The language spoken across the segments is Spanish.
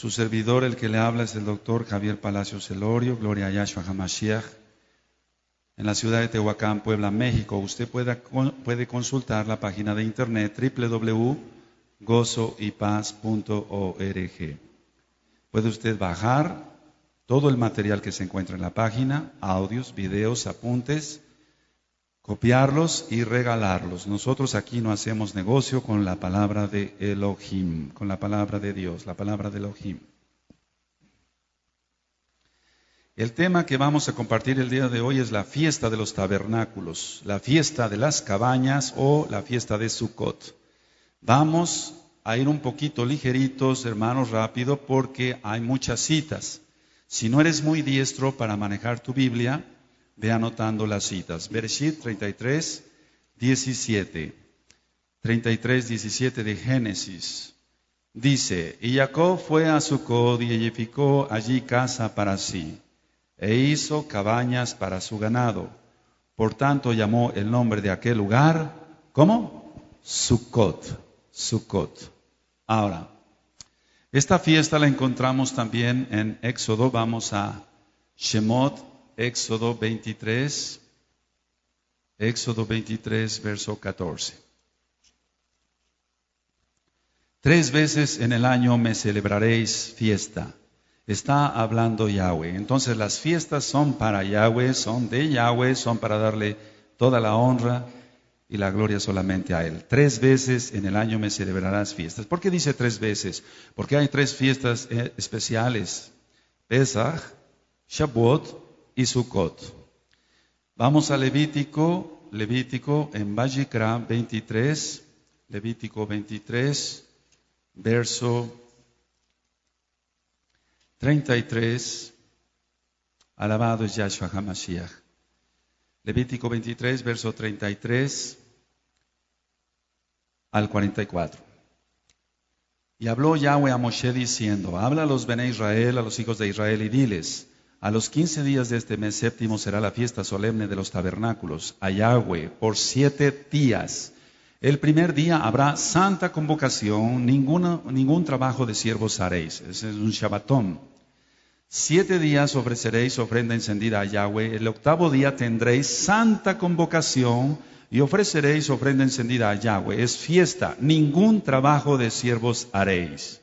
Su servidor, el que le habla, es el doctor Javier Palacios Elorio, Gloria a Yahshua Hamashiach, en la ciudad de Tehuacán, Puebla, México. Usted puede, puede consultar la página de internet www.gozoypaz.org. Puede usted bajar todo el material que se encuentra en la página, audios, videos, apuntes, copiarlos y regalarlos. Nosotros aquí no hacemos negocio con la palabra de Elohim, con la palabra de Dios, la palabra de Elohim. El tema que vamos a compartir el día de hoy es la fiesta de los tabernáculos, la fiesta de las cabañas o la fiesta de Sukkot. Vamos a ir un poquito ligeritos, hermanos, rápido, porque hay muchas citas. Si no eres muy diestro para manejar tu Biblia, Ve anotando las citas. Bereshit 33, 17. 33, 17 de Génesis. Dice, y Jacob fue a Sucod y edificó allí casa para sí, e hizo cabañas para su ganado. Por tanto llamó el nombre de aquel lugar, ¿cómo? Sucot. Sucot. Ahora, esta fiesta la encontramos también en Éxodo, vamos a Shemot Éxodo 23, Éxodo 23, verso 14. Tres veces en el año me celebraréis fiesta. Está hablando Yahweh. Entonces las fiestas son para Yahweh, son de Yahweh, son para darle toda la honra y la gloria solamente a Él. Tres veces en el año me celebrarás fiestas. ¿Por qué dice tres veces? Porque hay tres fiestas eh, especiales. Pesach, Shabbat, y Sukkot. Vamos a Levítico, Levítico en Vajikra 23, Levítico 23, verso 33. Alabado es Yahshua HaMashiach. Levítico 23, verso 33 al 44. Y habló Yahweh a Moshe diciendo, habla a los Bene Israel, a los hijos de Israel, y diles, a los quince días de este mes séptimo será la fiesta solemne de los tabernáculos, a Yahweh, por siete días. El primer día habrá santa convocación, ninguna, ningún trabajo de siervos haréis. Ese es un Shabbatón. Siete días ofreceréis ofrenda encendida a Yahweh. El octavo día tendréis santa convocación y ofreceréis ofrenda encendida a Yahweh. Es fiesta, ningún trabajo de siervos haréis.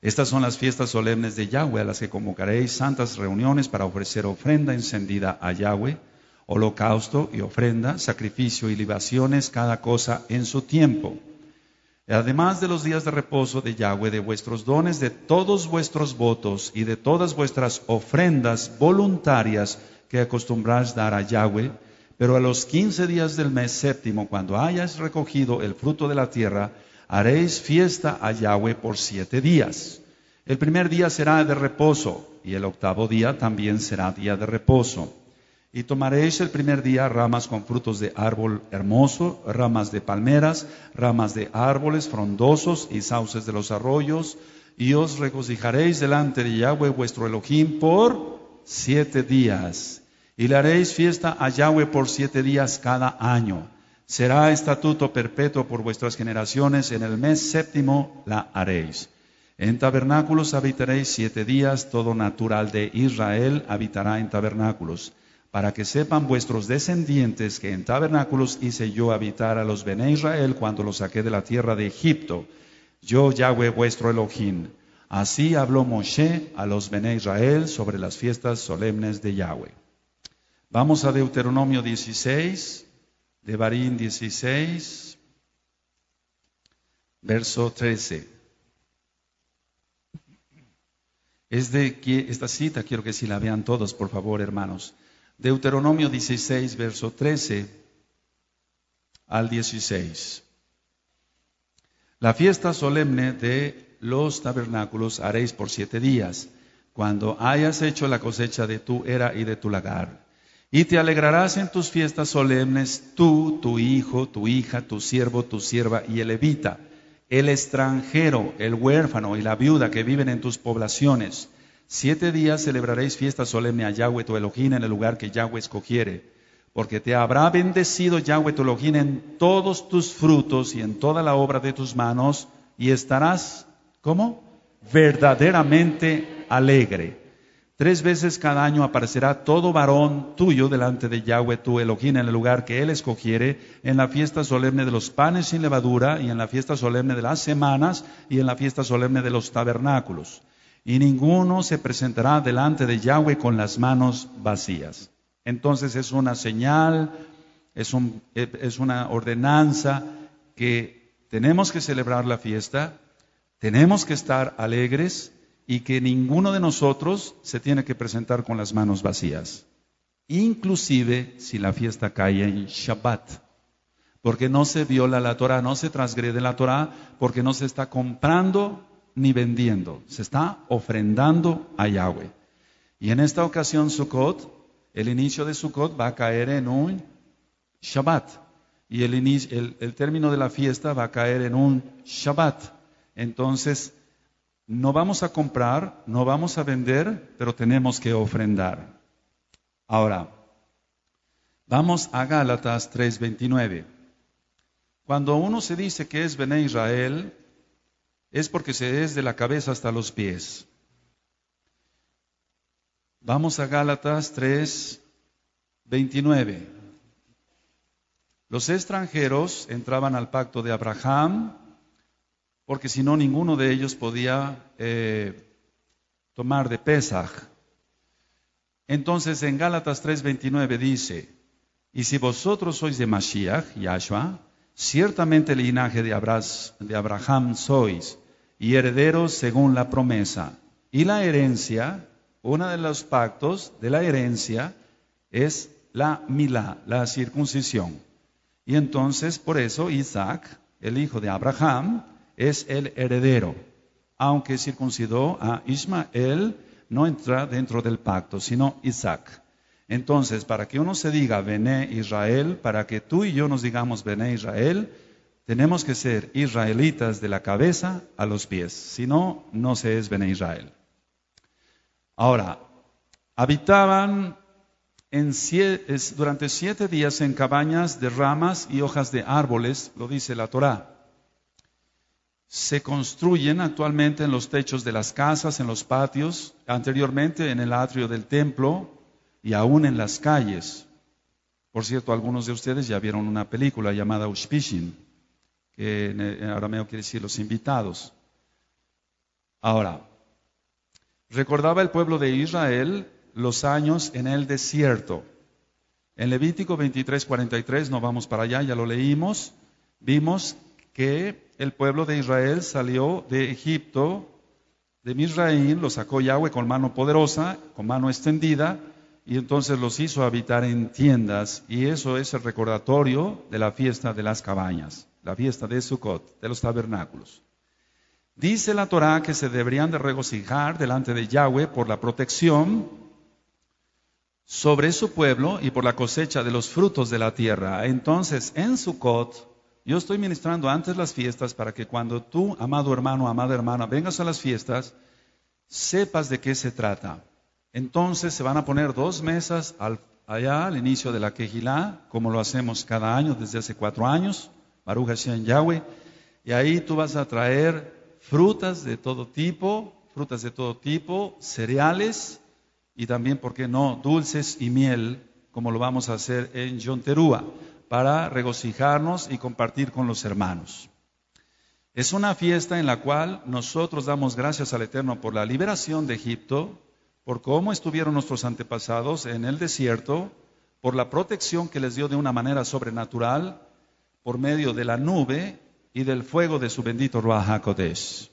Estas son las fiestas solemnes de Yahweh, a las que convocaréis santas reuniones para ofrecer ofrenda encendida a Yahweh, holocausto y ofrenda, sacrificio y libaciones, cada cosa en su tiempo. Además de los días de reposo de Yahweh, de vuestros dones, de todos vuestros votos y de todas vuestras ofrendas voluntarias que acostumbráis dar a Yahweh, pero a los quince días del mes séptimo, cuando hayas recogido el fruto de la tierra, haréis fiesta a Yahweh por siete días. El primer día será de reposo y el octavo día también será día de reposo. Y tomaréis el primer día ramas con frutos de árbol hermoso, ramas de palmeras, ramas de árboles frondosos y sauces de los arroyos, y os regocijaréis delante de Yahweh vuestro Elohim por siete días. Y le haréis fiesta a Yahweh por siete días cada año. Será estatuto perpetuo por vuestras generaciones, en el mes séptimo la haréis. En tabernáculos habitaréis siete días, todo natural de Israel habitará en tabernáculos, para que sepan vuestros descendientes que en tabernáculos hice yo habitar a los Bene Israel cuando los saqué de la tierra de Egipto. Yo Yahweh vuestro Elohim. Así habló Moshe a los Bene Israel sobre las fiestas solemnes de Yahweh. Vamos a Deuteronomio 16, de Barín 16, verso 13. Es de que esta cita quiero que si la vean todos, por favor, hermanos. Deuteronomio 16, verso 13 al 16. La fiesta solemne de los tabernáculos haréis por siete días, cuando hayas hecho la cosecha de tu era y de tu lagar. Y te alegrarás en tus fiestas solemnes tú, tu hijo, tu hija, tu siervo, tu sierva y el levita, el extranjero, el huérfano y la viuda que viven en tus poblaciones. Siete días celebraréis fiesta solemne a Yahweh tu Elohim en el lugar que Yahweh escogiere, porque te habrá bendecido Yahweh tu Elohim en todos tus frutos y en toda la obra de tus manos, y estarás, ¿cómo? Verdaderamente alegre. Tres veces cada año aparecerá todo varón tuyo delante de Yahweh tu Elohim en el lugar que él escogiere, en la fiesta solemne de los panes sin levadura, y en la fiesta solemne de las semanas, y en la fiesta solemne de los tabernáculos. Y ninguno se presentará delante de Yahweh con las manos vacías. Entonces es una señal, es, es una ordenanza que tenemos que celebrar la fiesta, tenemos que estar alegres, y que ninguno de nosotros se tiene que presentar con las manos vacías, inclusive si la fiesta cae en Shabbat, porque no se viola la Torah, no se transgrede la Torah, porque no se está comprando ni vendiendo, se está ofrendando a Yahweh. Y en esta ocasión Sukkot, el inicio de Sukkot va a caer en un Shabbat, y el, inicio, el, el término de la fiesta va a caer en un Shabbat. Entonces, no vamos a comprar, no vamos a vender, pero tenemos que ofrendar. Ahora, vamos a Gálatas 3:29. Cuando uno se dice que es Bené Israel, es porque se es de la cabeza hasta los pies. Vamos a Gálatas 3:29. Los extranjeros entraban al pacto de Abraham porque si no ninguno de ellos podía eh, tomar de Pesaj. Entonces en Gálatas 3:29 dice, y si vosotros sois de Mashiach, Yahshua, ciertamente el linaje de Abraham sois, y herederos según la promesa. Y la herencia, uno de los pactos de la herencia, es la mila la circuncisión. Y entonces, por eso, Isaac, el hijo de Abraham, es el heredero. Aunque circuncidó a Ismael, no entra dentro del pacto, sino Isaac. Entonces, para que uno se diga, vené Israel, para que tú y yo nos digamos, vené Israel, tenemos que ser israelitas de la cabeza a los pies, si no, no se es Bene Israel. Ahora, habitaban durante siete días en cabañas de ramas y hojas de árboles, lo dice la Torá se construyen actualmente en los techos de las casas, en los patios, anteriormente en el atrio del templo y aún en las calles. Por cierto, algunos de ustedes ya vieron una película llamada Ushpishin, que en arameo quiere decir los invitados. Ahora, recordaba el pueblo de Israel los años en el desierto. En Levítico 23, 43, no vamos para allá, ya lo leímos, vimos que el pueblo de Israel salió de Egipto, de Misraín, lo sacó Yahweh con mano poderosa, con mano extendida, y entonces los hizo habitar en tiendas, y eso es el recordatorio de la fiesta de las cabañas, la fiesta de Sukkot, de los tabernáculos. Dice la Torá que se deberían de regocijar delante de Yahweh por la protección sobre su pueblo y por la cosecha de los frutos de la tierra. Entonces, en Sukkot, yo estoy ministrando antes las fiestas para que cuando tú, amado hermano, amada hermana, vengas a las fiestas, sepas de qué se trata. Entonces se van a poner dos mesas allá al inicio de la quejilá, como lo hacemos cada año desde hace cuatro años, Baruch Hashem Yahweh, y ahí tú vas a traer frutas de todo tipo, frutas de todo tipo, cereales y también, ¿por qué no?, dulces y miel, como lo vamos a hacer en Yonterúa para regocijarnos y compartir con los hermanos. Es una fiesta en la cual nosotros damos gracias al Eterno por la liberación de Egipto, por cómo estuvieron nuestros antepasados en el desierto, por la protección que les dio de una manera sobrenatural, por medio de la nube y del fuego de su bendito Ruach HaKodesh.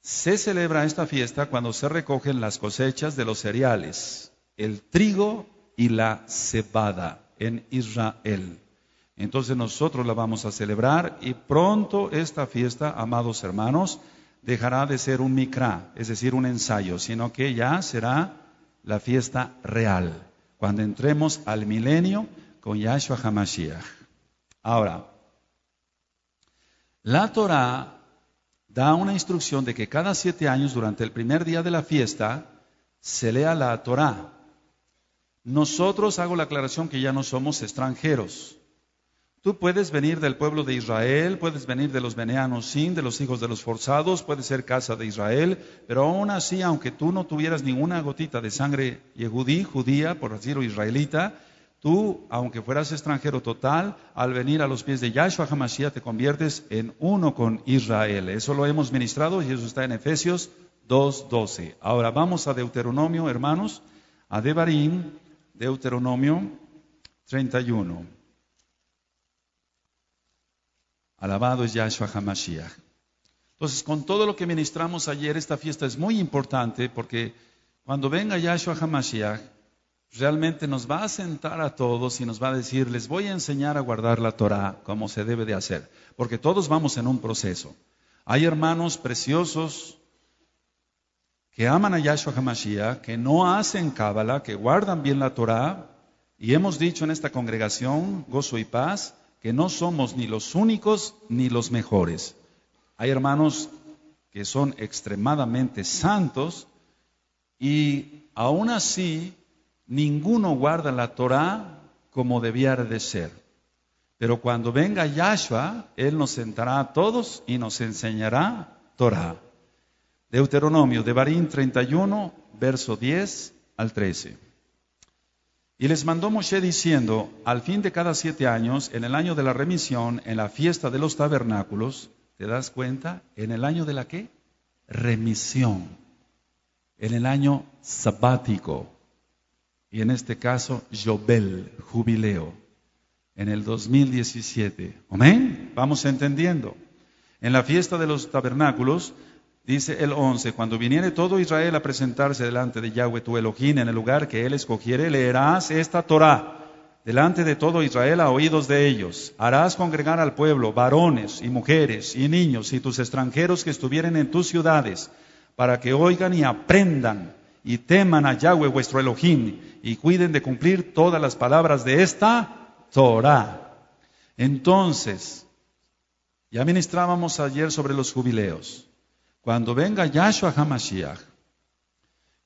Se celebra esta fiesta cuando se recogen las cosechas de los cereales, el trigo y la cebada en Israel. Entonces nosotros la vamos a celebrar y pronto esta fiesta, amados hermanos, dejará de ser un mikra, es decir, un ensayo, sino que ya será la fiesta real, cuando entremos al milenio con Yahshua HaMashiach. Ahora, la Torah da una instrucción de que cada siete años, durante el primer día de la fiesta, se lea la Torah. Nosotros hago la aclaración que ya no somos extranjeros. Tú puedes venir del pueblo de Israel, puedes venir de los veneanos sin, de los hijos de los forzados, puede ser casa de Israel, pero aún así, aunque tú no tuvieras ninguna gotita de sangre yehudí, judía, por decirlo israelita, tú, aunque fueras extranjero total, al venir a los pies de Yahshua Hamashiach te conviertes en uno con Israel. Eso lo hemos ministrado y eso está en Efesios 2.12. Ahora vamos a Deuteronomio, hermanos, a Devarim Deuteronomio 31. Alabado es Yahshua HaMashiach. Entonces, con todo lo que ministramos ayer, esta fiesta es muy importante porque cuando venga Yahshua HaMashiach, realmente nos va a sentar a todos y nos va a decir, les voy a enseñar a guardar la Torah como se debe de hacer, porque todos vamos en un proceso. Hay hermanos preciosos, que aman a Yahshua HaMashiach, que no hacen cábala, que guardan bien la Torah, y hemos dicho en esta congregación, gozo y paz, que no somos ni los únicos ni los mejores. Hay hermanos que son extremadamente santos y aún así ninguno guarda la Torah como debiera de ser. Pero cuando venga Yahshua, Él nos sentará a todos y nos enseñará Torah. Deuteronomio de Barín 31, verso 10 al 13. Y les mandó Moshe diciendo, al fin de cada siete años, en el año de la remisión, en la fiesta de los tabernáculos, ¿te das cuenta? En el año de la qué? Remisión. En el año sabático. Y en este caso, Jobel, jubileo. En el 2017. Amén. Vamos entendiendo. En la fiesta de los tabernáculos, Dice el 11, cuando viniere todo Israel a presentarse delante de Yahweh tu Elohim en el lugar que él escogiere, leerás esta Torá delante de todo Israel a oídos de ellos. Harás congregar al pueblo varones y mujeres y niños y tus extranjeros que estuvieren en tus ciudades, para que oigan y aprendan y teman a Yahweh vuestro Elohim y cuiden de cumplir todas las palabras de esta Torá. Entonces, ya ministrábamos ayer sobre los jubileos. Cuando venga Yahshua HaMashiach,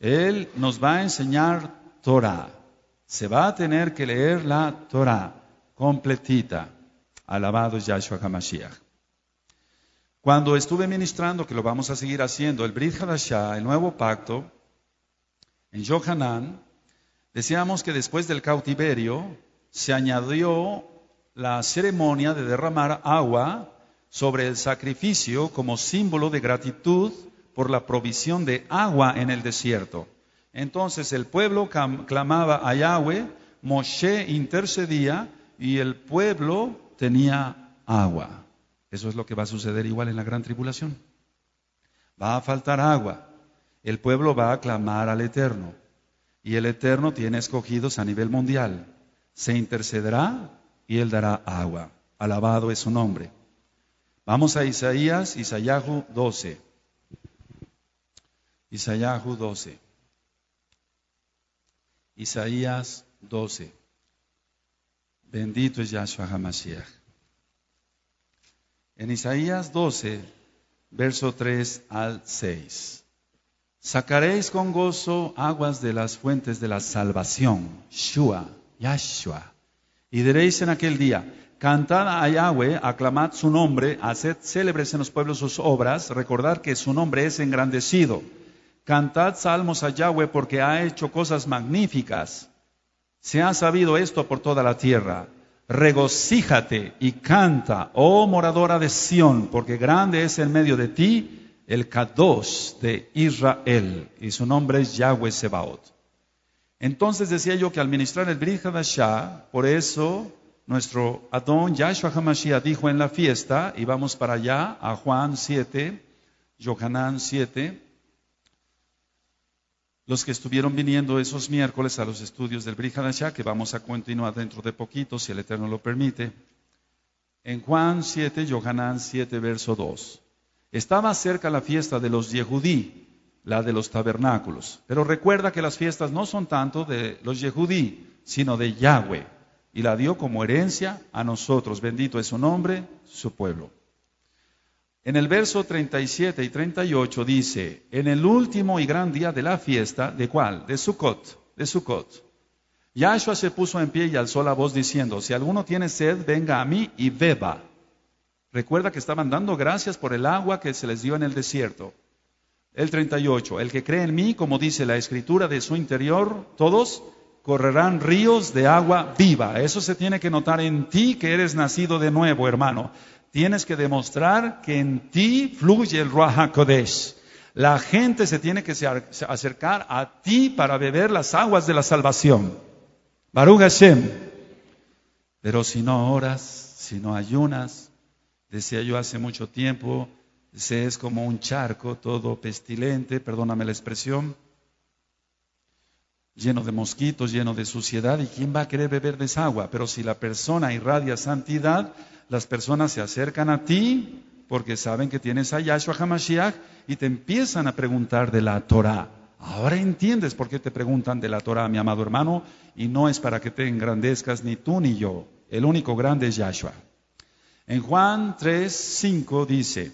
Él nos va a enseñar Torah. Se va a tener que leer la Torah completita. Alabado Yahshua HaMashiach. Cuando estuve ministrando, que lo vamos a seguir haciendo, el Brit Hadashah, el nuevo pacto, en Yohanan, decíamos que después del cautiverio se añadió la ceremonia de derramar agua sobre el sacrificio como símbolo de gratitud por la provisión de agua en el desierto. Entonces el pueblo clamaba a Yahweh, Moshe intercedía y el pueblo tenía agua. Eso es lo que va a suceder igual en la gran tribulación. Va a faltar agua. El pueblo va a clamar al Eterno. Y el Eterno tiene escogidos a nivel mundial. Se intercederá y Él dará agua. Alabado es su nombre. Vamos a Isaías, Isayahu 12. Isayahu 12. Isaías 12. Bendito es Yahshua HaMashiach. En Isaías 12, verso 3 al 6. Sacaréis con gozo aguas de las fuentes de la salvación, Shua, Yahshua. Y diréis en aquel día, Cantad a Yahweh, aclamad su nombre, haced célebres en los pueblos sus obras, recordad que su nombre es engrandecido. Cantad salmos a Yahweh porque ha hecho cosas magníficas. Se ha sabido esto por toda la tierra. Regocíjate y canta, oh moradora de Sión, porque grande es en medio de ti el Kadosh de Israel, y su nombre es Yahweh Sebaot. Entonces decía yo que al ministrar el de por eso nuestro Adón Yahshua HaMashiach dijo en la fiesta, y vamos para allá a Juan 7, Yohanan 7, los que estuvieron viniendo esos miércoles a los estudios del Brihanashah, que vamos a continuar dentro de poquito, si el Eterno lo permite, en Juan 7, Yohanan 7, verso 2. Estaba cerca la fiesta de los Yehudí, la de los tabernáculos, pero recuerda que las fiestas no son tanto de los Yehudí, sino de Yahweh y la dio como herencia a nosotros. Bendito es su nombre, su pueblo. En el verso 37 y 38 dice, en el último y gran día de la fiesta, ¿de cuál? De Sukkot, de Sukkot. Yahshua se puso en pie y alzó la voz diciendo, si alguno tiene sed, venga a mí y beba. Recuerda que estaban dando gracias por el agua que se les dio en el desierto. El 38, el que cree en mí, como dice la escritura de su interior, todos correrán ríos de agua viva. Eso se tiene que notar en ti que eres nacido de nuevo, hermano. Tienes que demostrar que en ti fluye el Ruach La gente se tiene que acercar a ti para beber las aguas de la salvación. Baruch Hashem. Pero si no oras, si no ayunas, decía yo hace mucho tiempo, es como un charco todo pestilente, perdóname la expresión, lleno de mosquitos, lleno de suciedad, y quién va a querer beber de esa agua. Pero si la persona irradia santidad, las personas se acercan a ti porque saben que tienes a Yahshua Hamashiach y te empiezan a preguntar de la Torah. Ahora entiendes por qué te preguntan de la Torah, mi amado hermano, y no es para que te engrandezcas ni tú ni yo. El único grande es Yahshua. En Juan 3, 5 dice,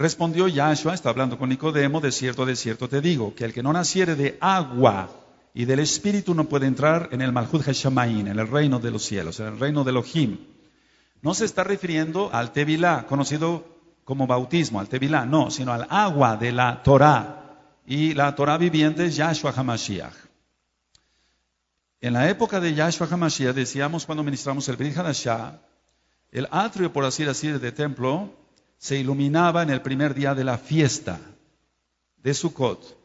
Respondió Yahshua, está hablando con Nicodemo, de cierto, de cierto te digo, que el que no naciere de agua y del espíritu no puede entrar en el Malhud Hashamain, en el reino de los cielos, en el reino de Elohim. No se está refiriendo al Tevilá, conocido como bautismo, al Tevilá, no, sino al agua de la Torá. Y la Torá viviente es Yahshua HaMashiach. En la época de Yahshua HaMashiach, decíamos cuando ministramos el Brit el atrio, por así decir, de templo, se iluminaba en el primer día de la fiesta de Sukkot.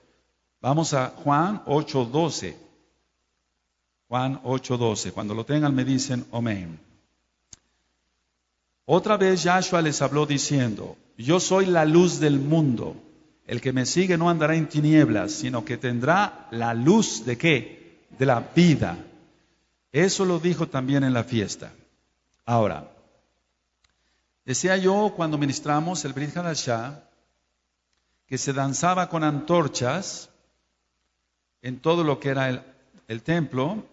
Vamos a Juan 8:12. Juan 8:12. Cuando lo tengan me dicen amén. Otra vez Yahshua les habló diciendo, yo soy la luz del mundo. El que me sigue no andará en tinieblas, sino que tendrá la luz de qué? De la vida. Eso lo dijo también en la fiesta. Ahora, Decía yo cuando ministramos el Brit Hadashah que se danzaba con antorchas en todo lo que era el, templo,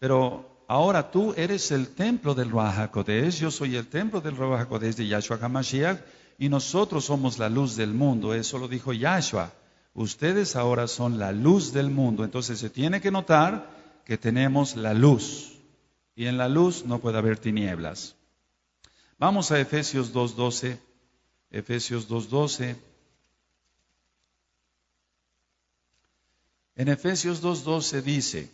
pero ahora tú eres el templo del Ruach yo soy el templo del Ruach de Yahshua HaMashiach, y nosotros somos la luz del mundo, eso lo dijo Yahshua. Ustedes ahora son la luz del mundo, entonces se tiene que notar que tenemos la luz, y en la luz no puede haber tinieblas. Vamos a Efesios 2.12. Efesios 2.12. En Efesios 2.12 dice,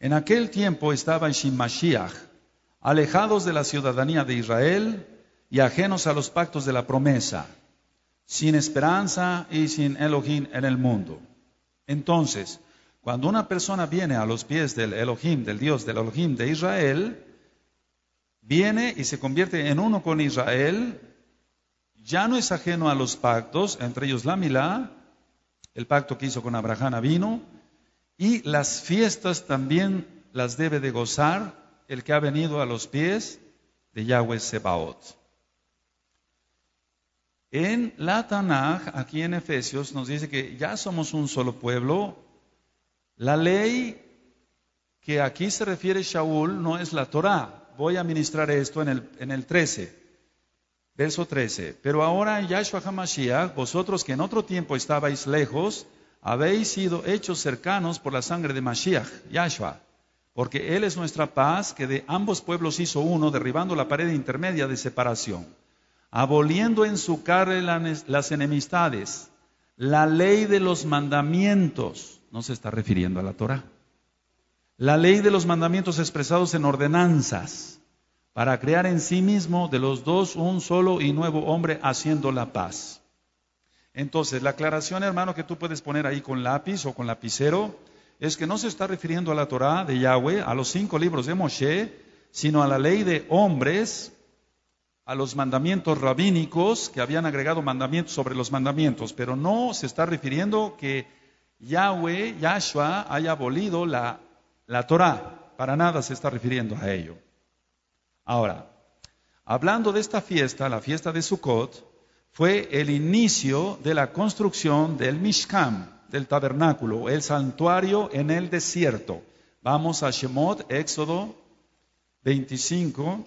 en aquel tiempo estaban... en Shimashiach, alejados de la ciudadanía de Israel y ajenos a los pactos de la promesa, sin esperanza y sin Elohim en el mundo. Entonces, cuando una persona viene a los pies del Elohim, del Dios del Elohim de Israel, viene y se convierte en uno con Israel, ya no es ajeno a los pactos, entre ellos la Milá, el pacto que hizo con Abraham vino, y las fiestas también las debe de gozar el que ha venido a los pies de Yahweh Sebaot. En la Tanaj, aquí en Efesios, nos dice que ya somos un solo pueblo. La ley que aquí se refiere Shaul no es la Torah, voy a ministrar esto en el, en el 13, verso 13. Pero ahora en Yahshua vosotros que en otro tiempo estabais lejos, habéis sido hechos cercanos por la sangre de Mashiach, Yahshua. Porque Él es nuestra paz, que de ambos pueblos hizo uno, derribando la pared intermedia de separación, aboliendo en su carne las enemistades, la ley de los mandamientos, no se está refiriendo a la Torah la ley de los mandamientos expresados en ordenanzas, para crear en sí mismo de los dos un solo y nuevo hombre haciendo la paz. Entonces, la aclaración, hermano, que tú puedes poner ahí con lápiz o con lapicero, es que no se está refiriendo a la Torá de Yahweh, a los cinco libros de Moshe, sino a la ley de hombres, a los mandamientos rabínicos que habían agregado mandamientos sobre los mandamientos, pero no se está refiriendo que Yahweh, Yahshua, haya abolido la la Torá, para nada se está refiriendo a ello. Ahora, hablando de esta fiesta, la fiesta de Sukkot, fue el inicio de la construcción del Mishkam, del tabernáculo, el santuario en el desierto. Vamos a Shemot, Éxodo 25,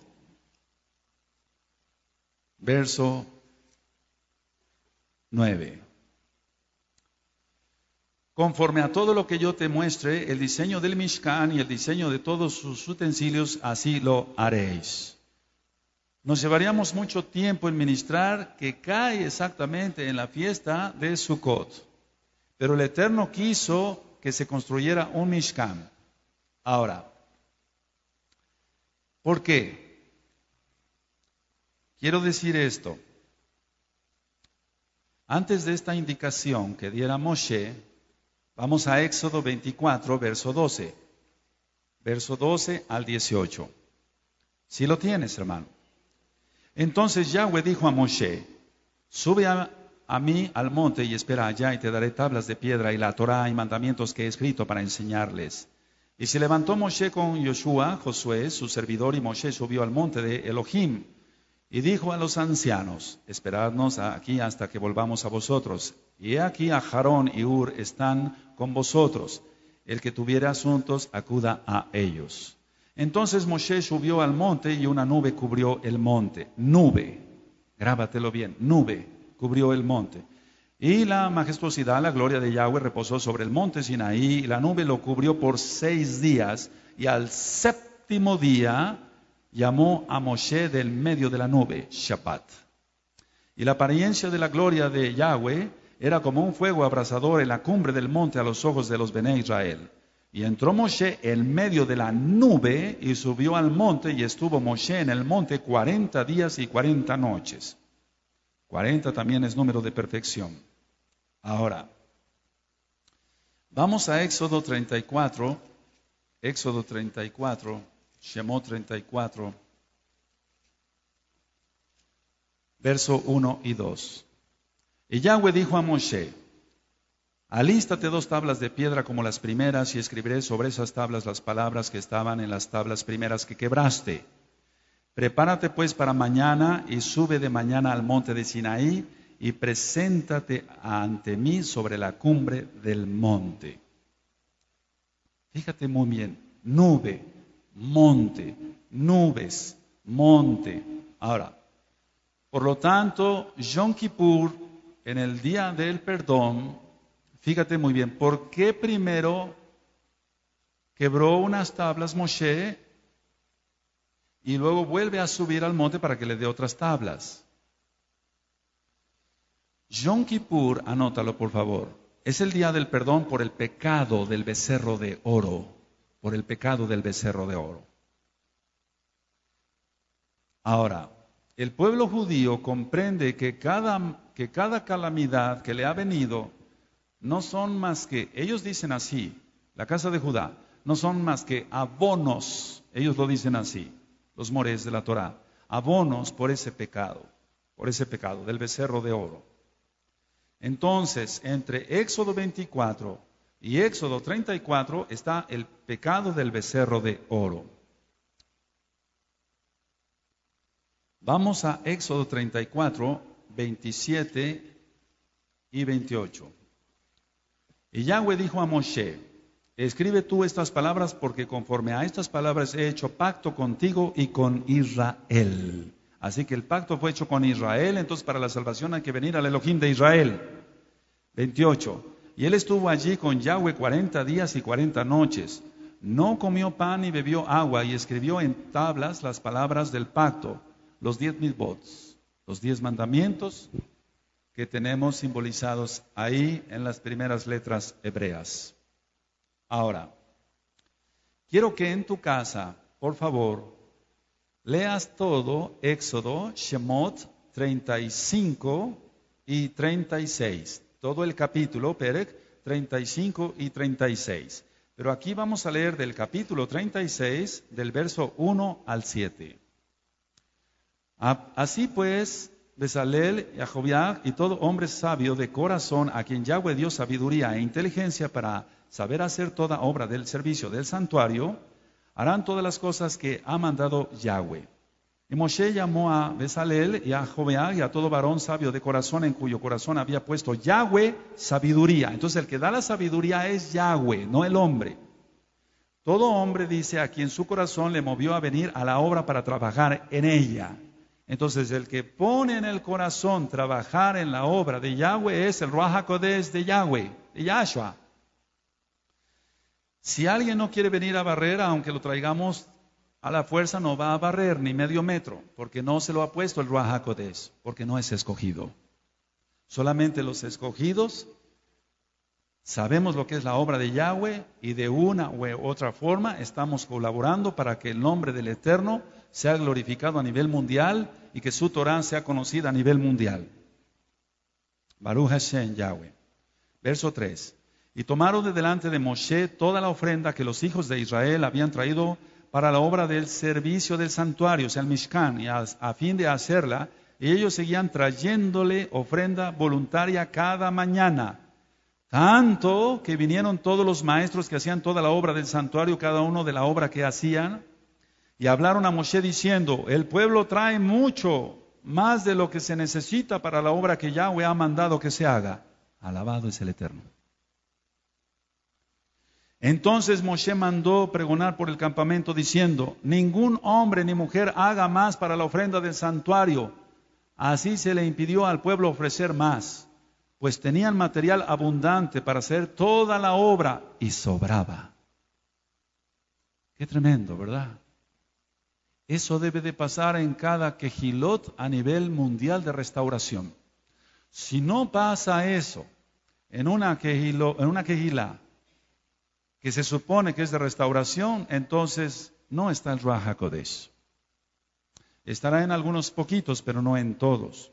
verso 9. Conforme a todo lo que yo te muestre, el diseño del Mishkan y el diseño de todos sus utensilios, así lo haréis. Nos llevaríamos mucho tiempo en ministrar que cae exactamente en la fiesta de Sukkot. Pero el Eterno quiso que se construyera un Mishkan. Ahora, ¿por qué? Quiero decir esto. Antes de esta indicación que diera Moshe, Vamos a Éxodo 24, verso 12. Verso 12 al 18. Si lo tienes, hermano. Entonces Yahweh dijo a Moshe, sube a, mí al monte y espera allá y te daré tablas de piedra y la Torá y mandamientos que he escrito para enseñarles. Y se levantó Moshe con Yoshua, Josué, su servidor, y Moshe subió al monte de Elohim. Y dijo a los ancianos, esperadnos aquí hasta que volvamos a vosotros. Y aquí a Jarón y Ur están con vosotros. El que tuviera asuntos, acuda a ellos. Entonces Moshe subió al monte y una nube cubrió el monte. Nube, grábatelo bien, nube cubrió el monte. Y la majestuosidad, la gloria de Yahweh reposó sobre el monte Sinaí y la nube lo cubrió por seis días. Y al séptimo día llamó a Moshe del medio de la nube, Shabbat. Y la apariencia de la gloria de Yahweh era como un fuego abrasador en la cumbre del monte a los ojos de los Bené Israel. Y entró Moshe en medio de la nube y subió al monte y estuvo Moshe en el monte cuarenta días y cuarenta noches. Cuarenta también es número de perfección. Ahora, vamos a Éxodo 34, Éxodo 34, Shemot 34, verso 1 y 2. Y Yahweh dijo a Moshe, alístate dos tablas de piedra como las primeras y escribiré sobre esas tablas las palabras que estaban en las tablas primeras que quebraste. Prepárate pues para mañana y sube de mañana al monte de Sinaí y preséntate ante mí sobre la cumbre del monte. Fíjate muy bien, nube, monte, nubes, monte. Ahora, por lo tanto, Yom Kippur en el día del perdón, fíjate muy bien, ¿por qué primero quebró unas tablas Moshe y luego vuelve a subir al monte para que le dé otras tablas? Yom Kippur, anótalo por favor, es el día del perdón por el pecado del becerro de oro, por el pecado del becerro de oro. Ahora, el pueblo judío comprende que cada, que cada calamidad que le ha venido no son más que, ellos dicen así, la casa de Judá, no son más que abonos, ellos lo dicen así, los mores de la Torá, abonos por ese pecado, por ese pecado del becerro de oro. Entonces, entre Éxodo 24 y Éxodo 34 está el pecado del becerro de oro. Vamos a Éxodo 34, 27 y 28. Y Yahweh dijo a Moshe, escribe tú estas palabras porque conforme a estas palabras he hecho pacto contigo y con Israel. Así que el pacto fue hecho con Israel, entonces para la salvación hay que venir al Elohim de Israel. 28. Y él estuvo allí con Yahweh 40 días y 40 noches. No comió pan ni bebió agua y escribió en tablas las palabras del pacto los diez votos, los diez mandamientos que tenemos simbolizados ahí en las primeras letras hebreas. Ahora, quiero que en tu casa, por favor, leas todo Éxodo, Shemot 35 y 36, todo el capítulo, Perec 35 y 36. Pero aquí vamos a leer del capítulo 36, del verso 1 al 7. Así pues, Bezalel, Jobiah, y todo hombre sabio de corazón a quien Yahweh dio sabiduría e inteligencia para saber hacer toda obra del servicio del santuario, harán todas las cosas que ha mandado Yahweh. Y Moshe llamó a Bezalel y a Jobiah y a todo varón sabio de corazón en cuyo corazón había puesto Yahweh sabiduría. Entonces el que da la sabiduría es Yahweh, no el hombre. Todo hombre dice a quien su corazón le movió a venir a la obra para trabajar en ella. Entonces, el que pone en el corazón trabajar en la obra de Yahweh es el Rahakodes de Yahweh, de Yahshua. Si alguien no quiere venir a barrer, aunque lo traigamos a la fuerza, no va a barrer ni medio metro, porque no se lo ha puesto el Rahakodes, porque no es escogido. Solamente los escogidos sabemos lo que es la obra de Yahweh y de una u otra forma estamos colaborando para que el nombre del Eterno sea glorificado a nivel mundial y que su torán sea conocida a nivel mundial. Baruch Hashem Yahweh. Verso 3. Y tomaron de delante de Moshe toda la ofrenda que los hijos de Israel habían traído para la obra del servicio del santuario, o sea, el Mishkan, y a, a fin de hacerla, y ellos seguían trayéndole ofrenda voluntaria cada mañana. Tanto que vinieron todos los maestros que hacían toda la obra del santuario, cada uno de la obra que hacían, y hablaron a Moshe diciendo, el pueblo trae mucho más de lo que se necesita para la obra que Yahweh ha mandado que se haga. Alabado es el Eterno. Entonces Moshe mandó pregonar por el campamento diciendo, ningún hombre ni mujer haga más para la ofrenda del santuario. Así se le impidió al pueblo ofrecer más, pues tenían material abundante para hacer toda la obra y sobraba. Qué tremendo, ¿verdad? Eso debe de pasar en cada quejilot a nivel mundial de restauración. Si no pasa eso en una, quejilo, en una que se supone que es de restauración, entonces no está el Raja Estará en algunos poquitos, pero no en todos.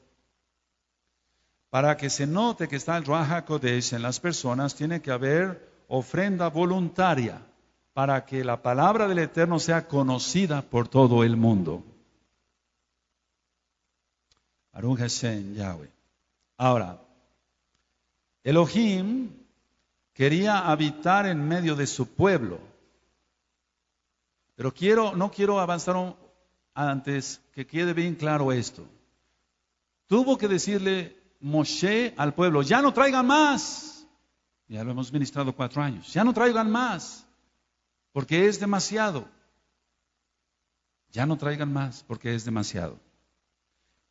Para que se note que está el Raja Kodesh en las personas, tiene que haber ofrenda voluntaria para que la palabra del Eterno sea conocida por todo el mundo. Yahweh. Ahora, Elohim quería habitar en medio de su pueblo. Pero quiero, no quiero avanzar antes que quede bien claro esto. Tuvo que decirle Moshe al pueblo, ya no traigan más. Ya lo hemos ministrado cuatro años, ya no traigan más porque es demasiado. Ya no traigan más, porque es demasiado.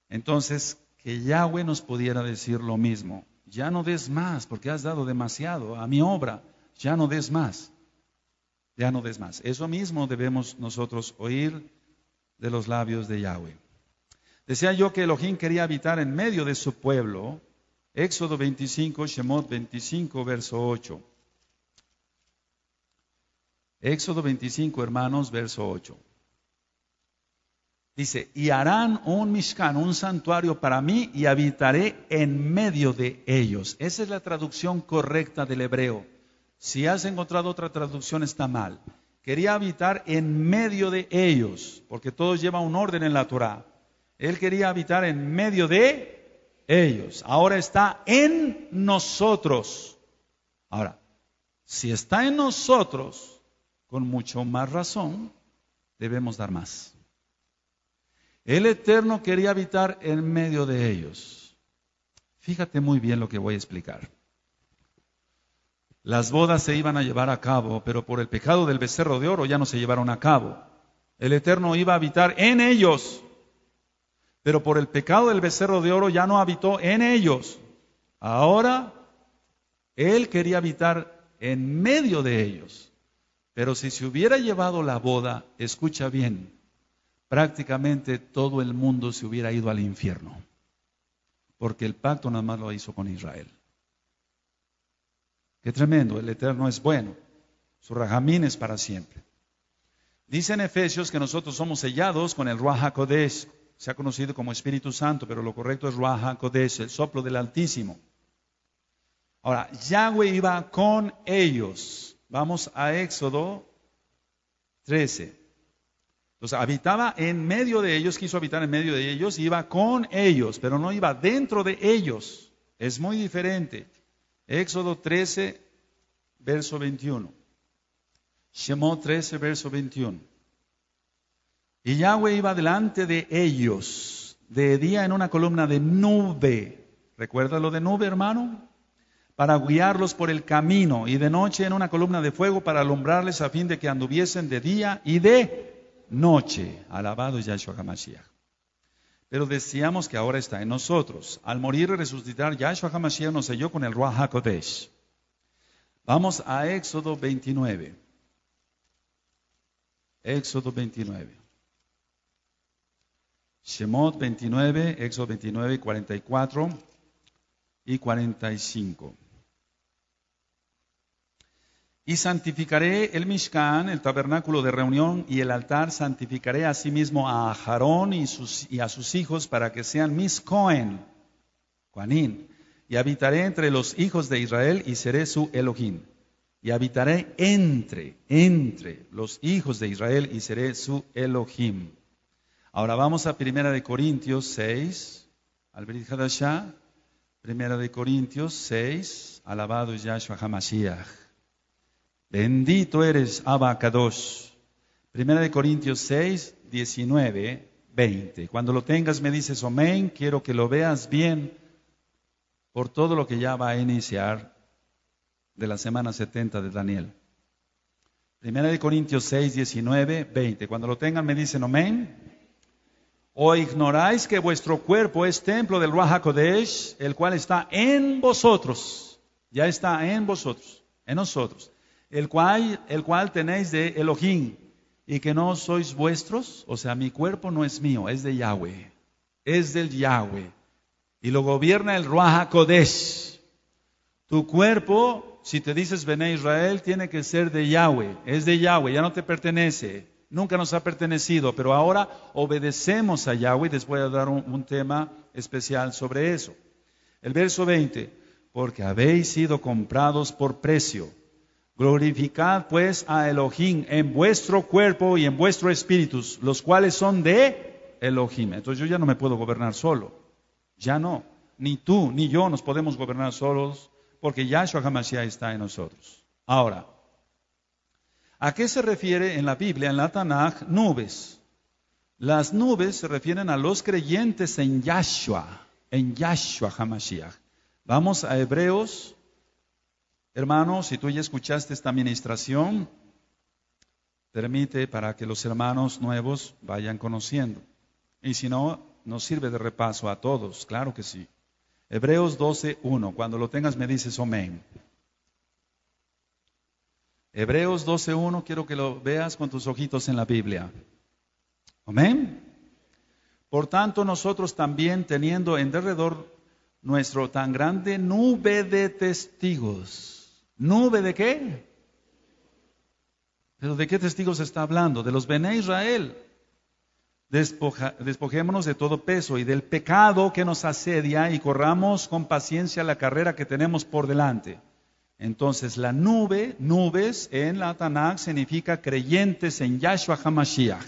Entonces, que Yahweh nos pudiera decir lo mismo. Ya no des más, porque has dado demasiado a mi obra. Ya no des más. Ya no des más. Eso mismo debemos nosotros oír de los labios de Yahweh. Decía yo que Elohim quería habitar en medio de su pueblo. Éxodo 25, Shemot 25, verso 8. Éxodo 25, hermanos, verso 8. Dice, y harán un mishkan, un santuario para mí, y habitaré en medio de ellos. Esa es la traducción correcta del hebreo. Si has encontrado otra traducción, está mal. Quería habitar en medio de ellos, porque todo lleva un orden en la Torah. Él quería habitar en medio de ellos. Ahora está en nosotros. Ahora, si está en nosotros, con mucho más razón debemos dar más. El Eterno quería habitar en medio de ellos. Fíjate muy bien lo que voy a explicar. Las bodas se iban a llevar a cabo, pero por el pecado del becerro de oro ya no se llevaron a cabo. El Eterno iba a habitar en ellos, pero por el pecado del becerro de oro ya no habitó en ellos. Ahora Él quería habitar en medio de ellos. Pero si se hubiera llevado la boda, escucha bien, prácticamente todo el mundo se hubiera ido al infierno, porque el pacto nada más lo hizo con Israel. Qué tremendo, el Eterno es bueno, su rajamín es para siempre. Dice en Efesios que nosotros somos sellados con el Ruach se ha conocido como Espíritu Santo, pero lo correcto es Ruach HaKodesh, el soplo del Altísimo. Ahora, Yahweh iba con ellos. Vamos a Éxodo 13. Entonces habitaba en medio de ellos, quiso habitar en medio de ellos, iba con ellos, pero no iba dentro de ellos. Es muy diferente. Éxodo 13, verso 21. Shemot 13, verso 21. Y Yahweh iba delante de ellos, de día en una columna de nube. ¿Recuerda lo de nube, hermano? para guiarlos por el camino, y de noche en una columna de fuego para alumbrarles a fin de que anduviesen de día y de noche. Alabado Yahshua HaMashiach. Pero decíamos que ahora está en nosotros. Al morir y resucitar, Yahshua HaMashiach nos selló con el Ruach HaKodesh. Vamos a Éxodo 29. Éxodo 29. Shemot 29, Éxodo 29, 44 y 45. Y santificaré el Mishkan, el tabernáculo de reunión, y el altar santificaré asimismo a Aarón y, y, a sus hijos para que sean mis Cohen, Juanín. Y habitaré entre los hijos de Israel y seré su Elohim. Y habitaré entre, entre los hijos de Israel y seré su Elohim. Ahora vamos a Primera de Corintios 6, al Primera de Corintios 6, alabado Yahshua Hamashiach. Bendito eres, Abacados. Primera de Corintios 6, 19, 20. Cuando lo tengas me dices, amén, quiero que lo veas bien por todo lo que ya va a iniciar de la semana 70 de Daniel. Primera de Corintios 6, 19, 20. Cuando lo tengan me dicen, amén. ¿O ignoráis que vuestro cuerpo es templo del Ruajacodesh, el cual está en vosotros? Ya está en vosotros, en nosotros el cual, el cual tenéis de Elohim, y que no sois vuestros, o sea, mi cuerpo no es mío, es de Yahweh, es del Yahweh, y lo gobierna el Ruaja Tu cuerpo, si te dices Bene Israel, tiene que ser de Yahweh, es de Yahweh, ya no te pertenece, nunca nos ha pertenecido, pero ahora obedecemos a Yahweh, les voy a dar un, un tema especial sobre eso. El verso 20, porque habéis sido comprados por precio. Glorificad pues a Elohim en vuestro cuerpo y en vuestro espíritu, los cuales son de Elohim. Entonces yo ya no me puedo gobernar solo. Ya no. Ni tú ni yo nos podemos gobernar solos porque Yahshua HaMashiach está en nosotros. Ahora, ¿a qué se refiere en la Biblia, en la Tanaj, nubes? Las nubes se refieren a los creyentes en Yahshua, en Yahshua HaMashiach. Vamos a Hebreos Hermano, si tú ya escuchaste esta ministración, permite para que los hermanos nuevos vayan conociendo. Y si no, nos sirve de repaso a todos, claro que sí. Hebreos 12.1, cuando lo tengas me dices amén. Hebreos 12.1, quiero que lo veas con tus ojitos en la Biblia. Amén. Por tanto, nosotros también, teniendo en derredor nuestro tan grande nube de testigos, ¿Nube de qué? ¿Pero de qué testigos está hablando? De los Bené Israel. despojémonos de todo peso y del pecado que nos asedia y corramos con paciencia la carrera que tenemos por delante. Entonces, la nube, nubes en la Tanakh significa creyentes en Yahshua HaMashiach.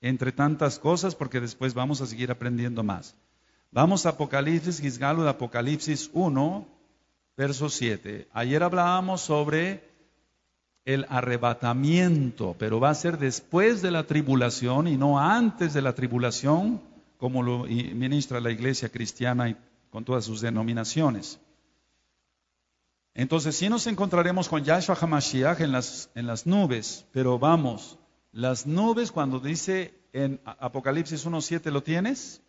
Entre tantas cosas, porque después vamos a seguir aprendiendo más. Vamos a Apocalipsis, Gisgalo de Apocalipsis 1, verso 7. Ayer hablábamos sobre el arrebatamiento, pero va a ser después de la tribulación y no antes de la tribulación, como lo ministra la iglesia cristiana y con todas sus denominaciones. Entonces si nos encontraremos con Yahshua Hamashiach en las, en las nubes, pero vamos, las nubes cuando dice en Apocalipsis 1.7, ¿lo tienes?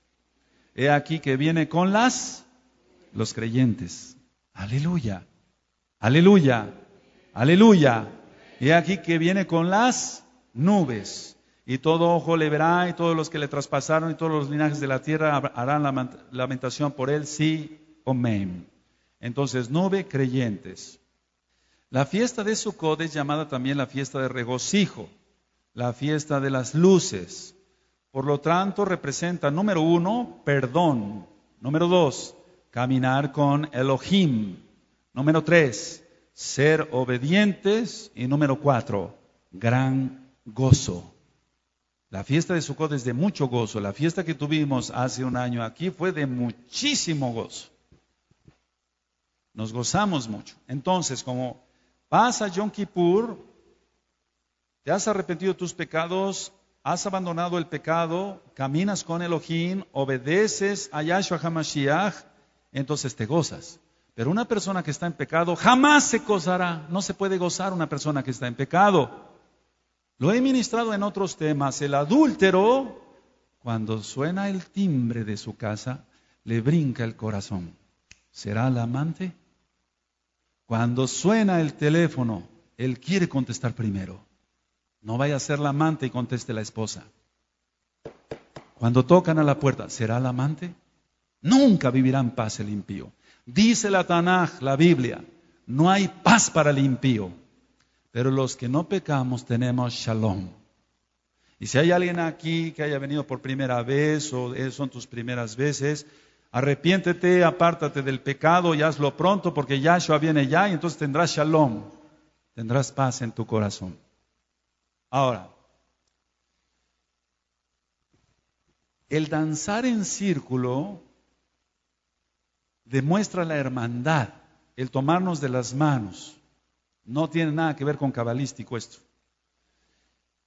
He aquí que viene con las, los creyentes. Aleluya. Aleluya. Aleluya. Y aquí que viene con las nubes. Y todo ojo le verá, y todos los que le traspasaron, y todos los linajes de la tierra harán lamentación por él. Sí, amén. Entonces, nube creyentes. La fiesta de Sukkot es llamada también la fiesta de regocijo, la fiesta de las luces. Por lo tanto, representa, número uno, perdón. Número dos, caminar con Elohim. Número tres, ser obedientes. Y número cuatro, gran gozo. La fiesta de Sukkot es de mucho gozo. La fiesta que tuvimos hace un año aquí fue de muchísimo gozo. Nos gozamos mucho. Entonces, como pasa Yom Kippur, te has arrepentido tus pecados, has abandonado el pecado, caminas con Elohim, obedeces a Yahshua HaMashiach, entonces te gozas. Pero una persona que está en pecado jamás se gozará. No se puede gozar una persona que está en pecado. Lo he ministrado en otros temas. El adúltero, cuando suena el timbre de su casa, le brinca el corazón. ¿Será el amante? Cuando suena el teléfono, él quiere contestar primero. No vaya a ser la amante y conteste la esposa. Cuando tocan a la puerta, ¿será el amante? Nunca vivirán paz el impío. Dice la Tanaj, la Biblia, no hay paz para el impío. Pero los que no pecamos tenemos shalom. Y si hay alguien aquí que haya venido por primera vez o son tus primeras veces, arrepiéntete, apártate del pecado y hazlo pronto porque Yahshua viene ya y entonces tendrás shalom, tendrás paz en tu corazón. Ahora, el danzar en círculo demuestra la hermandad, el tomarnos de las manos. No tiene nada que ver con cabalístico esto.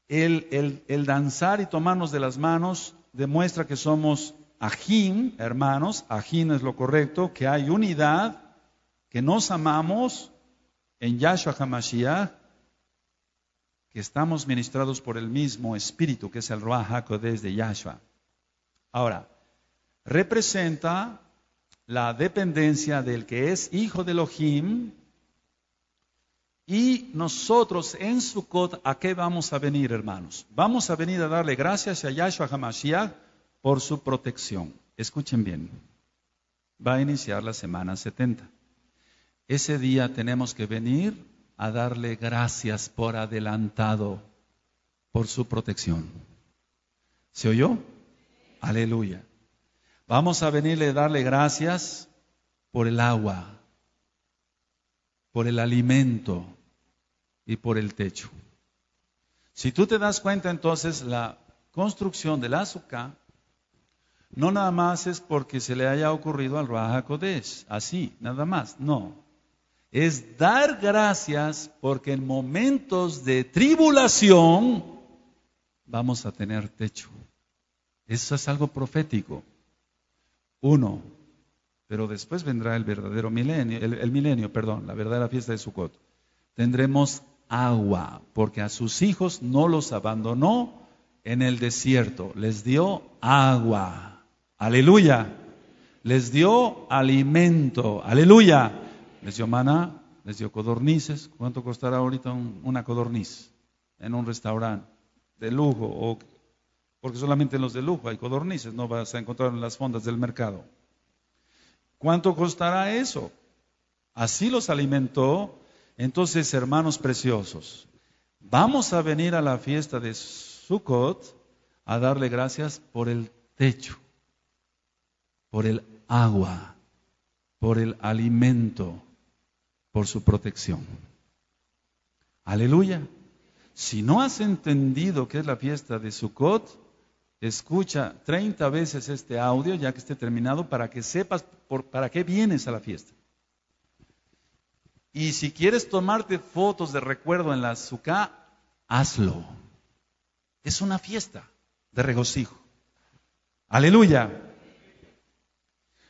El, el, danzar y tomarnos de las manos demuestra que somos ajín, hermanos, ajín es lo correcto, que hay unidad, que nos amamos en Yahshua HaMashiach, que estamos ministrados por el mismo espíritu, que es el Ruach HaKodesh de Yahshua. Ahora, representa la dependencia del que es hijo de Elohim. Y nosotros en su Sukkot, ¿a qué vamos a venir, hermanos? Vamos a venir a darle gracias a Yahshua HaMashiach por su protección. Escuchen bien. Va a iniciar la semana 70. Ese día tenemos que venir a darle gracias por adelantado por su protección. ¿Se oyó? Aleluya. Vamos a venirle a darle gracias por el agua, por el alimento y por el techo. Si tú te das cuenta entonces, la construcción del azúcar no nada más es porque se le haya ocurrido al Raja Kodesh, así, nada más, no. Es dar gracias porque en momentos de tribulación vamos a tener techo. Eso es algo profético uno. Pero después vendrá el verdadero milenio, el, milenio, perdón, la verdadera fiesta de Sukkot. Tendremos agua, porque a sus hijos no los abandonó en el desierto, les dio agua. Aleluya. Les dio alimento. Aleluya. Les dio maná, les dio codornices. ¿Cuánto costará ahorita una codorniz en un restaurante de lujo o porque solamente en los de lujo hay codornices, no vas a encontrar en las fondas del mercado. ¿Cuánto costará eso? Así los alimentó. Entonces, hermanos preciosos, vamos a venir a la fiesta de Sukkot a darle gracias por el techo, por el agua, por el alimento, por su protección. Aleluya. Si no has entendido qué es la fiesta de Sukkot, Escucha 30 veces este audio ya que esté terminado para que sepas para qué vienes a la fiesta. Y si quieres tomarte fotos de recuerdo en la azúcar, hazlo. Es una fiesta de regocijo. Aleluya.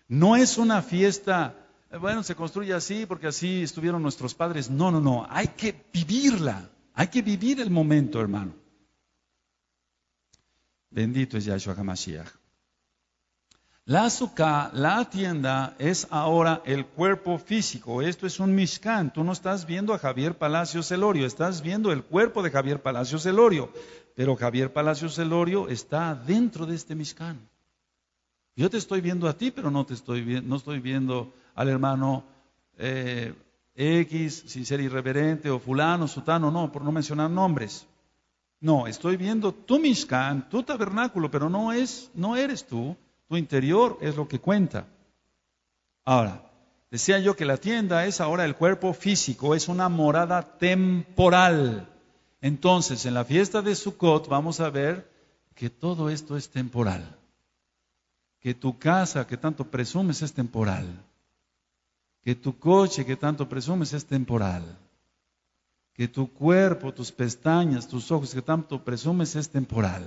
No es una fiesta, eh, bueno, se construye así porque así estuvieron nuestros padres. No, no, no. Hay que vivirla. Hay que vivir el momento, hermano. Bendito es Yahshua HaMashiach. La azúcar, la tienda, es ahora el cuerpo físico. Esto es un mishkan. Tú no estás viendo a Javier Palacio Celorio, estás viendo el cuerpo de Javier Palacio Celorio. Pero Javier Palacio Celorio está dentro de este mishkan. Yo te estoy viendo a ti, pero no te estoy viendo, no estoy viendo al hermano eh, X, sin ser irreverente, o fulano, sutano, no, por no mencionar nombres. No, estoy viendo tu Mishkan, tu tabernáculo, pero no es, no eres tú, tu interior es lo que cuenta. Ahora, decía yo que la tienda es ahora el cuerpo físico, es una morada temporal. Entonces, en la fiesta de Sukkot vamos a ver que todo esto es temporal. Que tu casa que tanto presumes es temporal. Que tu coche que tanto presumes es temporal que tu cuerpo, tus pestañas, tus ojos que tanto presumes es temporal.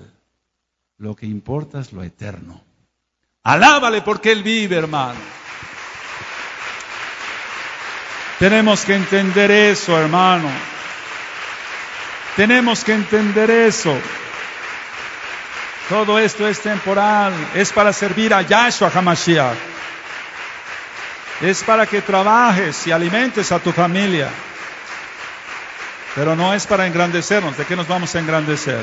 Lo que importa es lo eterno. Alábale porque Él vive, hermano. Tenemos que entender eso, hermano. Tenemos que entender eso. Todo esto es temporal, es para servir a Yahshua Hamashiach. Es para que trabajes y alimentes a tu familia. Pero no es para engrandecernos. ¿De qué nos vamos a engrandecer?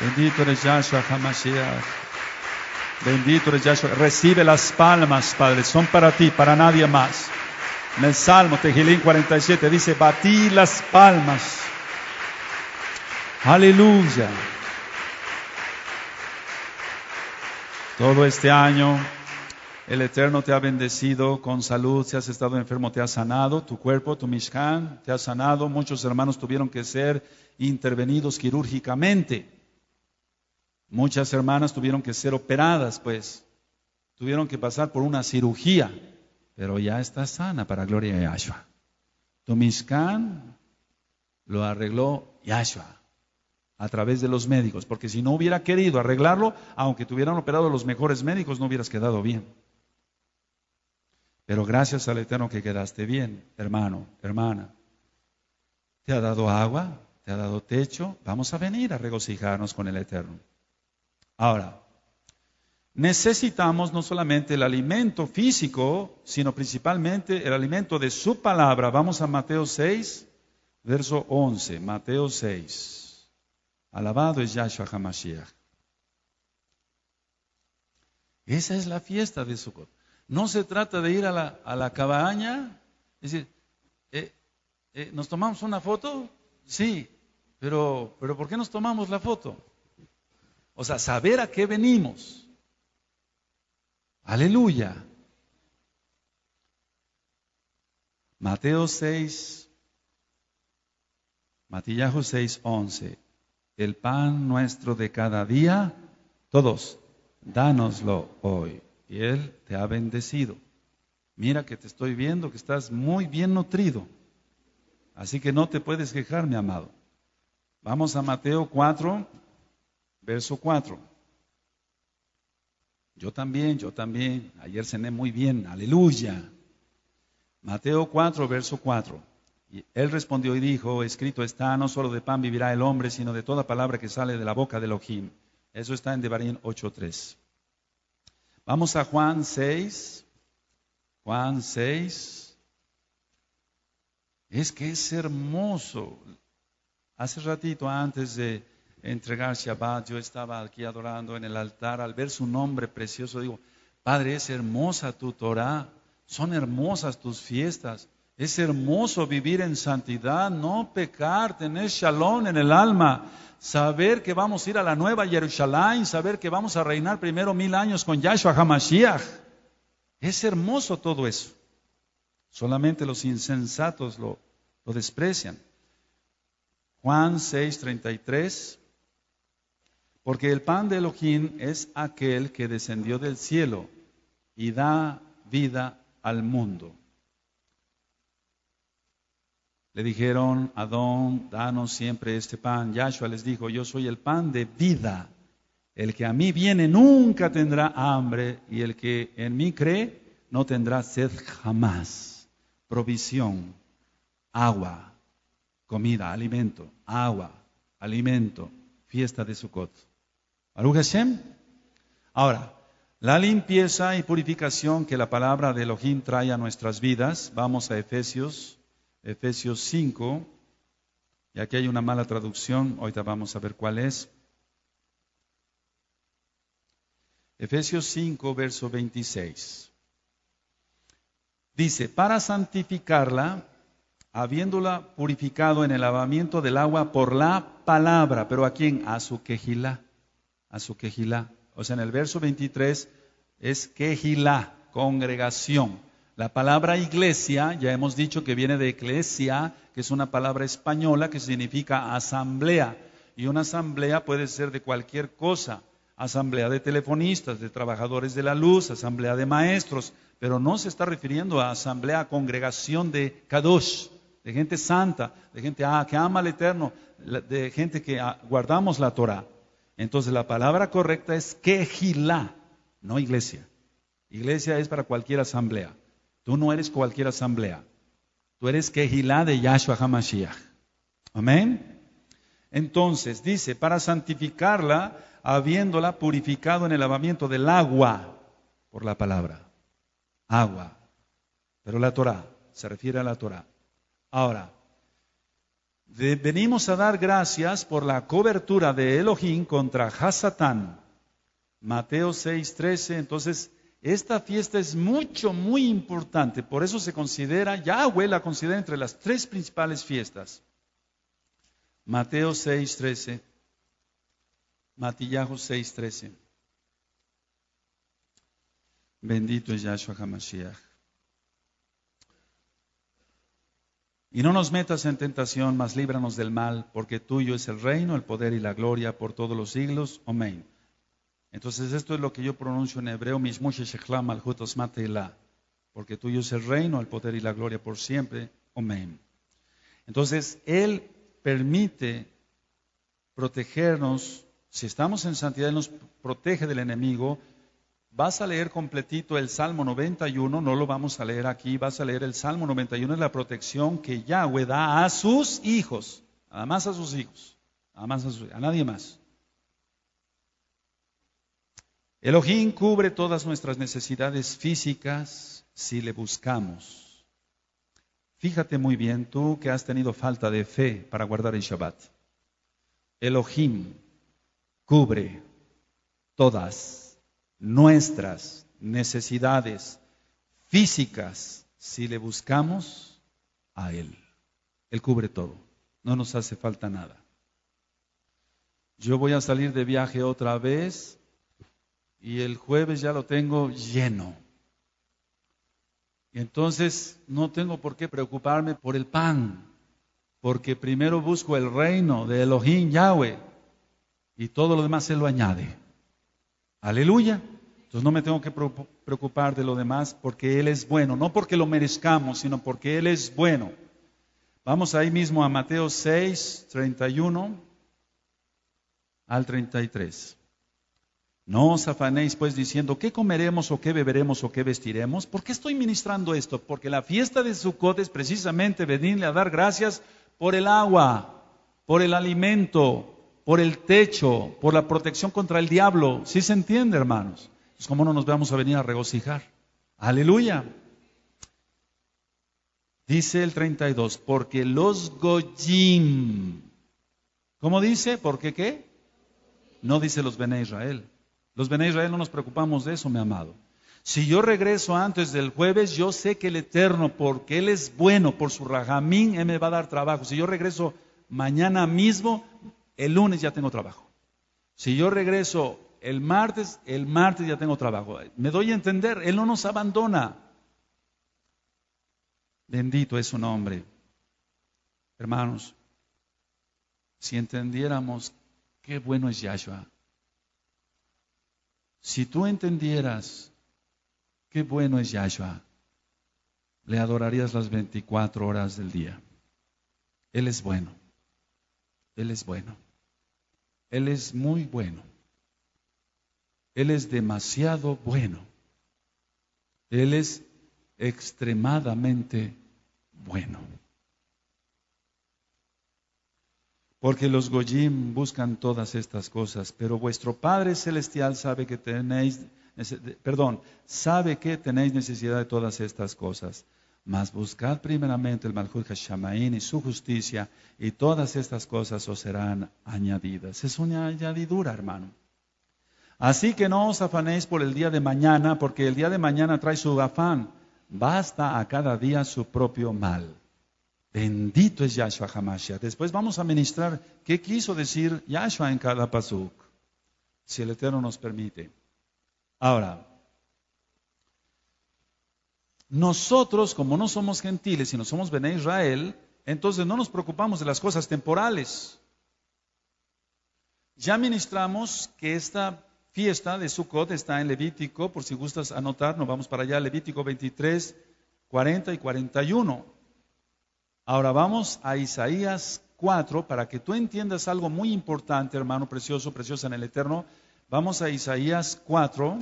Bendito eres Yahshua Hamashiach. Bendito eres Yahshua. Recibe las palmas, Padre. Son para ti, para nadie más. En el Salmo Tejilín 47 dice, batí las palmas. Aleluya. Todo este año el Eterno te ha bendecido con salud, si has estado enfermo te ha sanado, tu cuerpo, tu mishkan, te ha sanado. Muchos hermanos tuvieron que ser intervenidos quirúrgicamente. Muchas hermanas tuvieron que ser operadas, pues tuvieron que pasar por una cirugía, pero ya está sana para gloria de Yahshua. Tu mishkan lo arregló Yahshua a través de los médicos, porque si no hubiera querido arreglarlo, aunque tuvieran operado los mejores médicos, no hubieras quedado bien. Pero gracias al Eterno que quedaste bien, hermano, hermana. Te ha dado agua, te ha dado techo, vamos a venir a regocijarnos con el Eterno. Ahora, necesitamos no solamente el alimento físico, sino principalmente el alimento de su palabra. Vamos a Mateo 6, verso 11. Mateo 6. Alabado es Yahshua HaMashiach. Esa es la fiesta de Sukkot. No se trata de ir a la, cabaña, es decir, eh, eh, ¿nos tomamos una foto? Sí, pero, pero ¿por qué nos tomamos la foto? O sea, saber a qué venimos. Aleluya. Mateo 6, Matillajo 6, 11. El pan nuestro de cada día, todos, dánoslo hoy y Él te ha bendecido. Mira que te estoy viendo que estás muy bien nutrido. Así que no te puedes quejar, mi amado. Vamos a Mateo 4, verso 4. Yo también, yo también. Ayer cené muy bien, aleluya. Mateo 4, verso 4. Y él respondió y dijo, escrito está, no solo de pan vivirá el hombre, sino de toda palabra que sale de la boca del Ojim. Eso está en Devarim 8.3. Vamos a Juan 6. Juan 6. Es que es hermoso. Hace ratito antes de entregar Shabbat, yo estaba aquí adorando en el altar. Al ver su nombre precioso, digo, Padre, es hermosa tu Torah. Son hermosas tus fiestas. Es hermoso vivir en santidad, no pecar, tener shalom en el alma, saber que vamos a ir a la nueva Jerusalén, saber que vamos a reinar primero mil años con Yahshua Hamashiach. Es hermoso todo eso. Solamente los insensatos lo, desprecian. Juan 6:33, porque el pan de Elohim es aquel que descendió del cielo y da vida al mundo. Le dijeron, Adón, danos siempre este pan. Yahshua les dijo, yo soy el pan de vida. El que a mí viene nunca tendrá hambre y el que en mí cree no tendrá sed jamás. Provisión, agua, comida, alimento, agua, alimento, fiesta de Sukkot. Baruch Ahora, la limpieza y purificación que la palabra de Elohim trae a nuestras vidas, vamos a Efesios Efesios 5, y aquí hay una mala traducción, ahorita vamos a ver cuál es. Efesios 5, verso 26. Dice, para santificarla, habiéndola purificado en el lavamiento del agua por la palabra, pero ¿a quién? A su quejilá, a su quejilá. O sea, en el verso 23 es quejilá, congregación, la palabra iglesia, ya hemos dicho que viene de eclesia, que es una palabra española que significa asamblea. Y una asamblea puede ser de cualquier cosa. Asamblea de telefonistas, de trabajadores de la luz, asamblea de maestros. Pero no se está refiriendo a asamblea, congregación de Kadosh, de gente santa, de gente ah, que ama al Eterno, de gente que ah, guardamos la Torah. Entonces la palabra correcta es quejilá, no iglesia. Iglesia es para cualquier asamblea. Tú no eres cualquier asamblea. Tú eres Kehilá de Yahshua HaMashiach. Amén. Entonces dice, para santificarla, habiéndola purificado en el lavamiento del agua, por la palabra. Agua. Pero la Torah, se refiere a la Torah. Ahora, venimos a dar gracias por la cobertura de Elohim contra Hasatán. Mateo 13, entonces esta fiesta es mucho, muy importante, por eso se considera, Yahweh la considera entre las tres principales fiestas. Mateo 6, 13. Matillajo Bendito es Yahshua HaMashiach. Y no nos metas en tentación, mas líbranos del mal, porque tuyo es el reino, el poder y la gloria por todos los siglos. Amén. Entonces esto es lo que yo pronuncio en hebreo, porque tuyo es el reino, el poder y la gloria por siempre. Amén. Entonces Él permite protegernos, si estamos en santidad, Él nos protege del enemigo. Vas a leer completito el Salmo 91, no lo vamos a leer aquí, vas a leer el Salmo 91, es la protección que Yahweh da a sus hijos, además a sus hijos, a, a nadie más. Elohim cubre todas nuestras necesidades físicas si le buscamos. Fíjate muy bien tú que has tenido falta de fe para guardar el Shabbat. Elohim cubre todas nuestras necesidades físicas si le buscamos a Él. Él cubre todo, no nos hace falta nada. Yo voy a salir de viaje otra vez y el jueves ya lo tengo lleno. Y entonces no tengo por qué preocuparme por el pan, porque primero busco el reino de Elohim Yahweh y todo lo demás se lo añade. Aleluya. Entonces no me tengo que preocupar de lo demás porque Él es bueno, no porque lo merezcamos, sino porque Él es bueno. Vamos ahí mismo a Mateo 6, 31 al 33. No os afanéis pues diciendo, ¿qué comeremos o qué beberemos o qué vestiremos? ¿Por qué estoy ministrando esto? Porque la fiesta de Sukkot es precisamente venirle a dar gracias por el agua, por el alimento, por el techo, por la protección contra el diablo. ¿Sí se entiende, hermanos? es pues, cómo no nos vamos a venir a regocijar. Aleluya. Dice el 32, porque los goyim. ¿Cómo dice? ¿Por qué qué? No dice los Bene Israel. Los Bene Israel no nos preocupamos de eso, mi amado. Si yo regreso antes del jueves, yo sé que el Eterno, porque Él es bueno, por su rajamín, Él me va a dar trabajo. Si yo regreso mañana mismo, el lunes ya tengo trabajo. Si yo regreso el martes, el martes ya tengo trabajo. Me doy a entender, Él no nos abandona. Bendito es su nombre. Hermanos, si entendiéramos qué bueno es Yahshua, si tú entendieras qué bueno es Yahshua, le adorarías las 24 horas del día. Él es bueno. Él es bueno. Él es muy bueno. Él es demasiado bueno. Él es extremadamente bueno. Porque los Goyim buscan todas estas cosas, pero vuestro Padre Celestial sabe que tenéis, perdón, sabe que tenéis necesidad de todas estas cosas. Mas buscad primeramente el Malhut Hashamain y su justicia, y todas estas cosas os serán añadidas. Es una añadidura, hermano. Así que no os afanéis por el día de mañana, porque el día de mañana trae su afán. Basta a cada día su propio mal. Bendito es Yahshua Hamashiach. Después vamos a ministrar qué quiso decir Yahshua en cada si el Eterno nos permite. Ahora, nosotros, como no somos gentiles, y no somos Bene Israel, entonces no nos preocupamos de las cosas temporales. Ya ministramos que esta fiesta de Sukkot está en Levítico, por si gustas anotar, nos vamos para allá, Levítico 23, 40 y 41. Ahora vamos a Isaías 4 para que tú entiendas algo muy importante, hermano precioso, preciosa en el Eterno. Vamos a Isaías 4.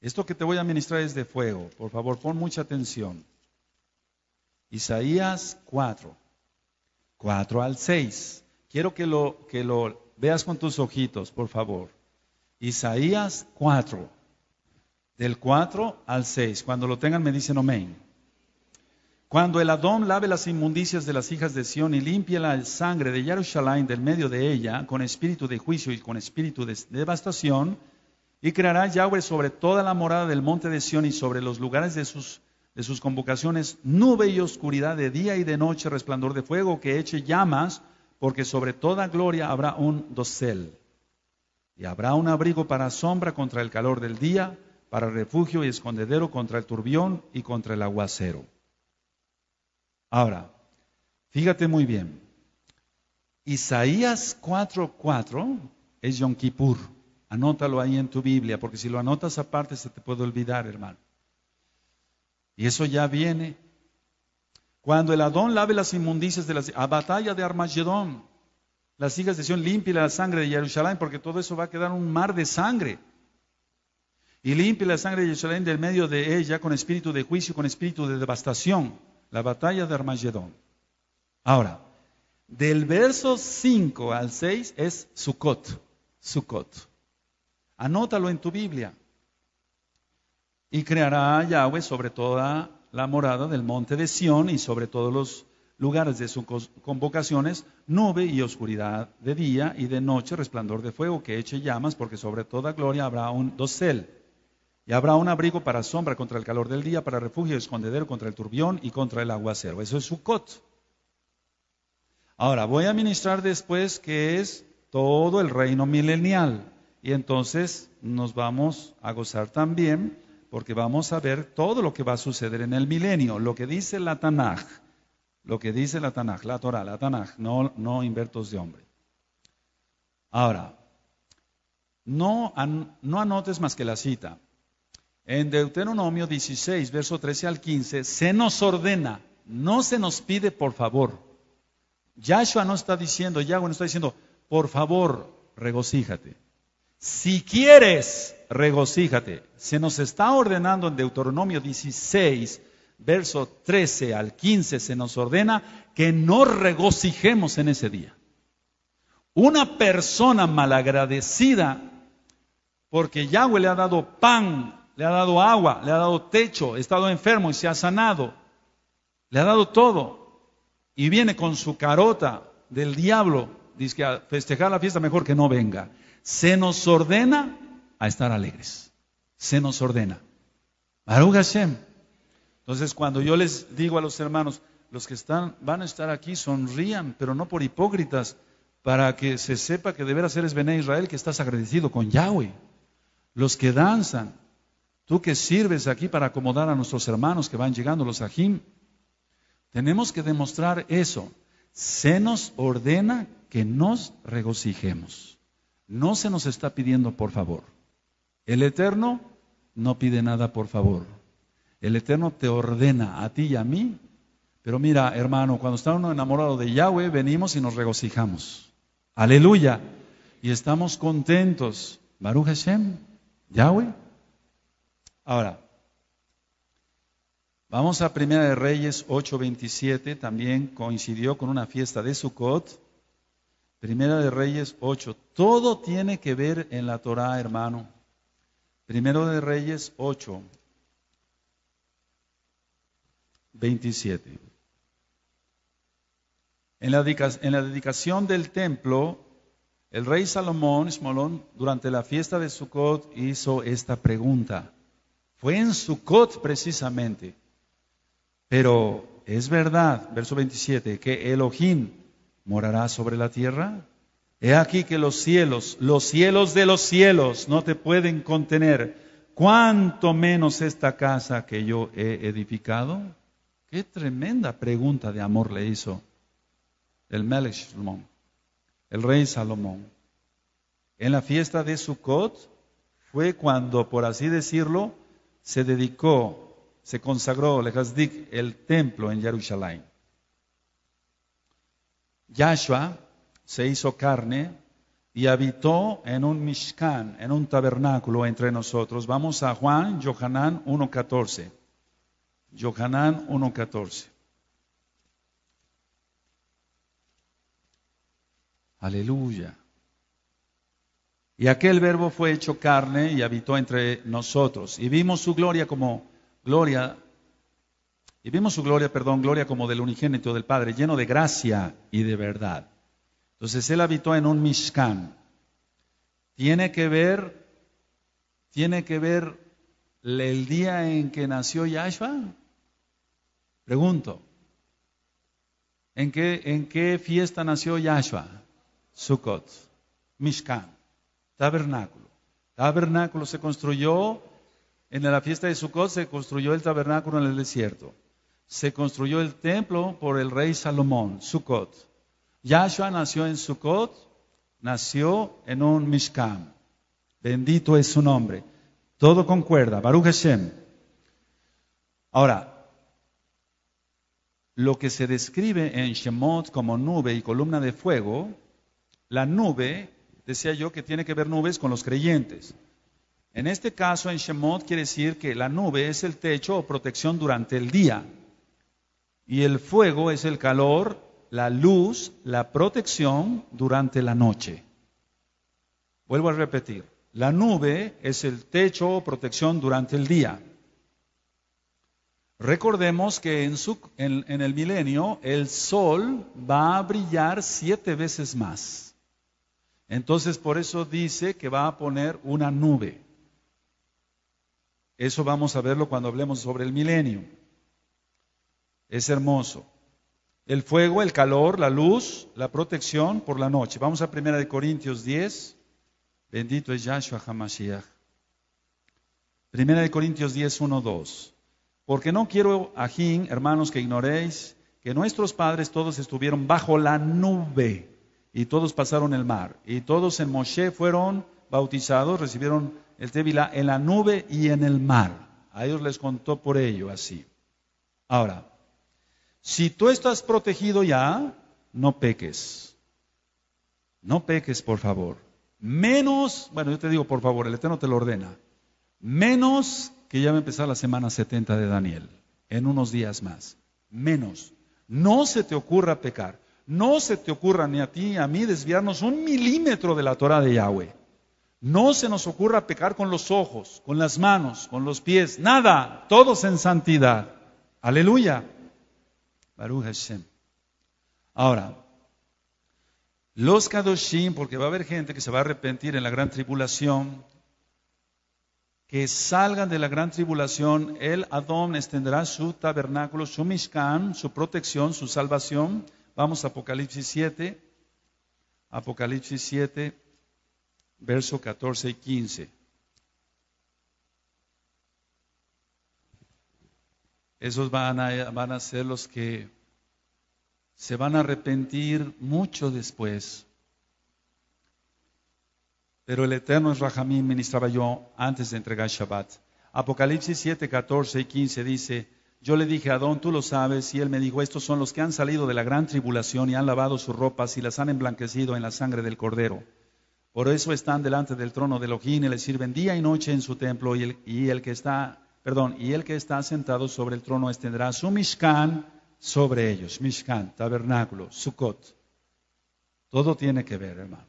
Esto que te voy a ministrar es de fuego. Por favor, pon mucha atención. Isaías 4, 4 al 6. Quiero que lo, que lo veas con tus ojitos, por favor. Isaías 4, del 4 al 6. Cuando lo tengan me dicen amén. Cuando el Adón lave las inmundicias de las hijas de Sión y limpie la sangre de Yerushalayim del medio de ella, con espíritu de juicio y con espíritu de devastación, y creará Yahweh sobre toda la morada del monte de Sión y sobre los lugares de sus, de sus convocaciones nube y oscuridad de día y de noche, resplandor de fuego que eche llamas, porque sobre toda gloria habrá un dosel. Y habrá un abrigo para sombra contra el calor del día, para refugio y escondedero contra el turbión y contra el aguacero. Ahora, fíjate muy bien. Isaías 4:4 es Yom Kippur. Anótalo ahí en tu Biblia, porque si lo anotas aparte se te puede olvidar, hermano. Y eso ya viene. Cuando el Adón lave las inmundicias de la A batalla de Armagedón. Las hijas de Sion limpia la sangre de Jerusalén, porque todo eso va a quedar un mar de sangre. Y limpia la sangre de Jerusalén del medio de ella con espíritu de juicio, con espíritu de devastación la batalla de Armagedón. Ahora, del verso 5 al 6 es Sukkot, Sukkot. Anótalo en tu Biblia. Y creará Yahweh sobre toda la morada del monte de Sión y sobre todos los lugares de sus convocaciones, nube y oscuridad de día y de noche, resplandor de fuego que eche llamas, porque sobre toda gloria habrá un dosel. Y habrá un abrigo para sombra contra el calor del día, para refugio y escondedero contra el turbión y contra el aguacero. Eso es su cot. Ahora, voy a ministrar después que es todo el reino milenial. Y entonces nos vamos a gozar también porque vamos a ver todo lo que va a suceder en el milenio, lo que dice la Tanaj, lo que dice la Tanaj, la Torah, la Tanaj, no, no invertos de hombre. Ahora, no anotes más que la cita. En Deuteronomio 16, verso 13 al 15, se nos ordena, no se nos pide por favor. Yahshua no está diciendo, Yahweh no está diciendo, por favor, regocíjate. Si quieres, regocíjate. Se nos está ordenando en Deuteronomio 16, verso 13 al 15, se nos ordena que no regocijemos en ese día. Una persona malagradecida porque Yahweh le ha dado pan le ha dado agua, le ha dado techo, ha estado enfermo y se ha sanado, le ha dado todo. Y viene con su carota del diablo, dice que a festejar la fiesta mejor que no venga. Se nos ordena a estar alegres. Se nos ordena. Baruch Entonces, cuando yo les digo a los hermanos, los que están, van a estar aquí, sonrían, pero no por hipócritas, para que se sepa que de veras eres a Israel, que estás agradecido con Yahweh. Los que danzan, Tú que sirves aquí para acomodar a nuestros hermanos que van llegando, los ajim, tenemos que demostrar eso. Se nos ordena que nos regocijemos. No se nos está pidiendo por favor. El Eterno no pide nada por favor. El Eterno te ordena a ti y a mí. Pero mira, hermano, cuando está uno enamorado de Yahweh, venimos y nos regocijamos. Aleluya. Y estamos contentos. Baruch Hashem, Yahweh Ahora, vamos a Primera de Reyes 8:27, también coincidió con una fiesta de Sukkot. Primera de Reyes 8, todo tiene que ver en la Torá, hermano. Primero de Reyes 8, 27. En la, dedicación del templo, el rey Salomón, Ismolón, durante la fiesta de Sukkot hizo esta pregunta. Fue en Sukkot precisamente. Pero es verdad, verso 27, que Elohim morará sobre la tierra. He aquí que los cielos, los cielos de los cielos no te pueden contener, cuánto menos esta casa que yo he edificado. Qué tremenda pregunta de amor le hizo el Melech el rey Salomón. En la fiesta de Sukkot fue cuando, por así decirlo, se dedicó, se consagró, Lehazdik, el templo en Jerusalén. Yahshua se hizo carne y habitó en un Mishkan, en un tabernáculo entre nosotros. Vamos a Juan, Yohanan 1.14. Yohanan 1.14. Aleluya. Y aquel verbo fue hecho carne y habitó entre nosotros. Y vimos su gloria como gloria, y vimos su gloria, perdón, gloria como del unigénito del Padre, lleno de gracia y de verdad. Entonces él habitó en un Mishkan. Tiene que ver, tiene que ver el día en que nació Yahshua. Pregunto, ¿en qué, en qué fiesta nació Yahshua? Sukkot, Mishkan. Tabernáculo. Tabernáculo se construyó en la fiesta de Sucot, se construyó el tabernáculo en el desierto. Se construyó el templo por el rey Salomón, Sucot. Yahshua nació en Sucot, nació en un Mishkam. Bendito es su nombre. Todo concuerda. Baruch Hashem. Ahora, lo que se describe en Shemot como nube y columna de fuego, la nube decía yo, que tiene que ver nubes con los creyentes. En este caso, en Shemot quiere decir que la nube es el techo o protección durante el día. Y el fuego es el calor, la luz, la protección durante la noche. Vuelvo a repetir, la nube es el techo o protección durante el día. Recordemos que en, en el milenio el sol va a brillar siete veces más. Entonces por eso dice que va a poner una nube. Eso vamos a verlo cuando hablemos sobre el milenio. Es hermoso. El fuego, el calor, la luz, la protección por la noche. Vamos a 1 Corintios 10. Bendito es Yahshua Hamashiach. 1 Corintios 10, 1, 2. Porque no quiero, ajín, hermanos, que ignoréis que nuestros padres todos estuvieron bajo la nube y todos pasaron el mar. Y todos en Moshe fueron bautizados, recibieron el tébila en la nube y en el mar. A ellos les contó por ello así. Ahora, si tú estás protegido ya, no peques. No peques, por favor. Menos, bueno, yo te digo, por favor, el Eterno te lo ordena. Menos que ya va a empezar la semana 70 de Daniel, en unos días más. Menos. No se te ocurra pecar. No se te ocurra ni a ti ni a mí desviarnos un milímetro de la Torah de Yahweh. No se nos ocurra pecar con los ojos, con las manos, con los pies, nada, todos en santidad. Aleluya. Baruch Hashem. Ahora, los Kadoshim, porque va a haber gente que se va a arrepentir en la gran tribulación, que salgan de la gran tribulación, el Adón extenderá su tabernáculo, su Mishkan, su protección, su salvación Vamos a Apocalipsis 7, Apocalipsis 7, verso 14 y 15. Esos van a, van a ser los que se van a arrepentir mucho después. Pero el Eterno es Rahamín, ministraba yo antes de entregar Shabbat. Apocalipsis 7, 14 y 15 dice, yo le dije, a Adón, tú lo sabes, y él me dijo, estos son los que han salido de la gran tribulación y han lavado sus ropas y las han emblanquecido en la sangre del cordero. Por eso están delante del trono de Elohim y le sirven día y noche en su templo y el, que está, perdón, y el que está sentado sobre el trono extenderá su mishkan sobre ellos, mishkan, tabernáculo, sukkot. Todo tiene que ver, hermano.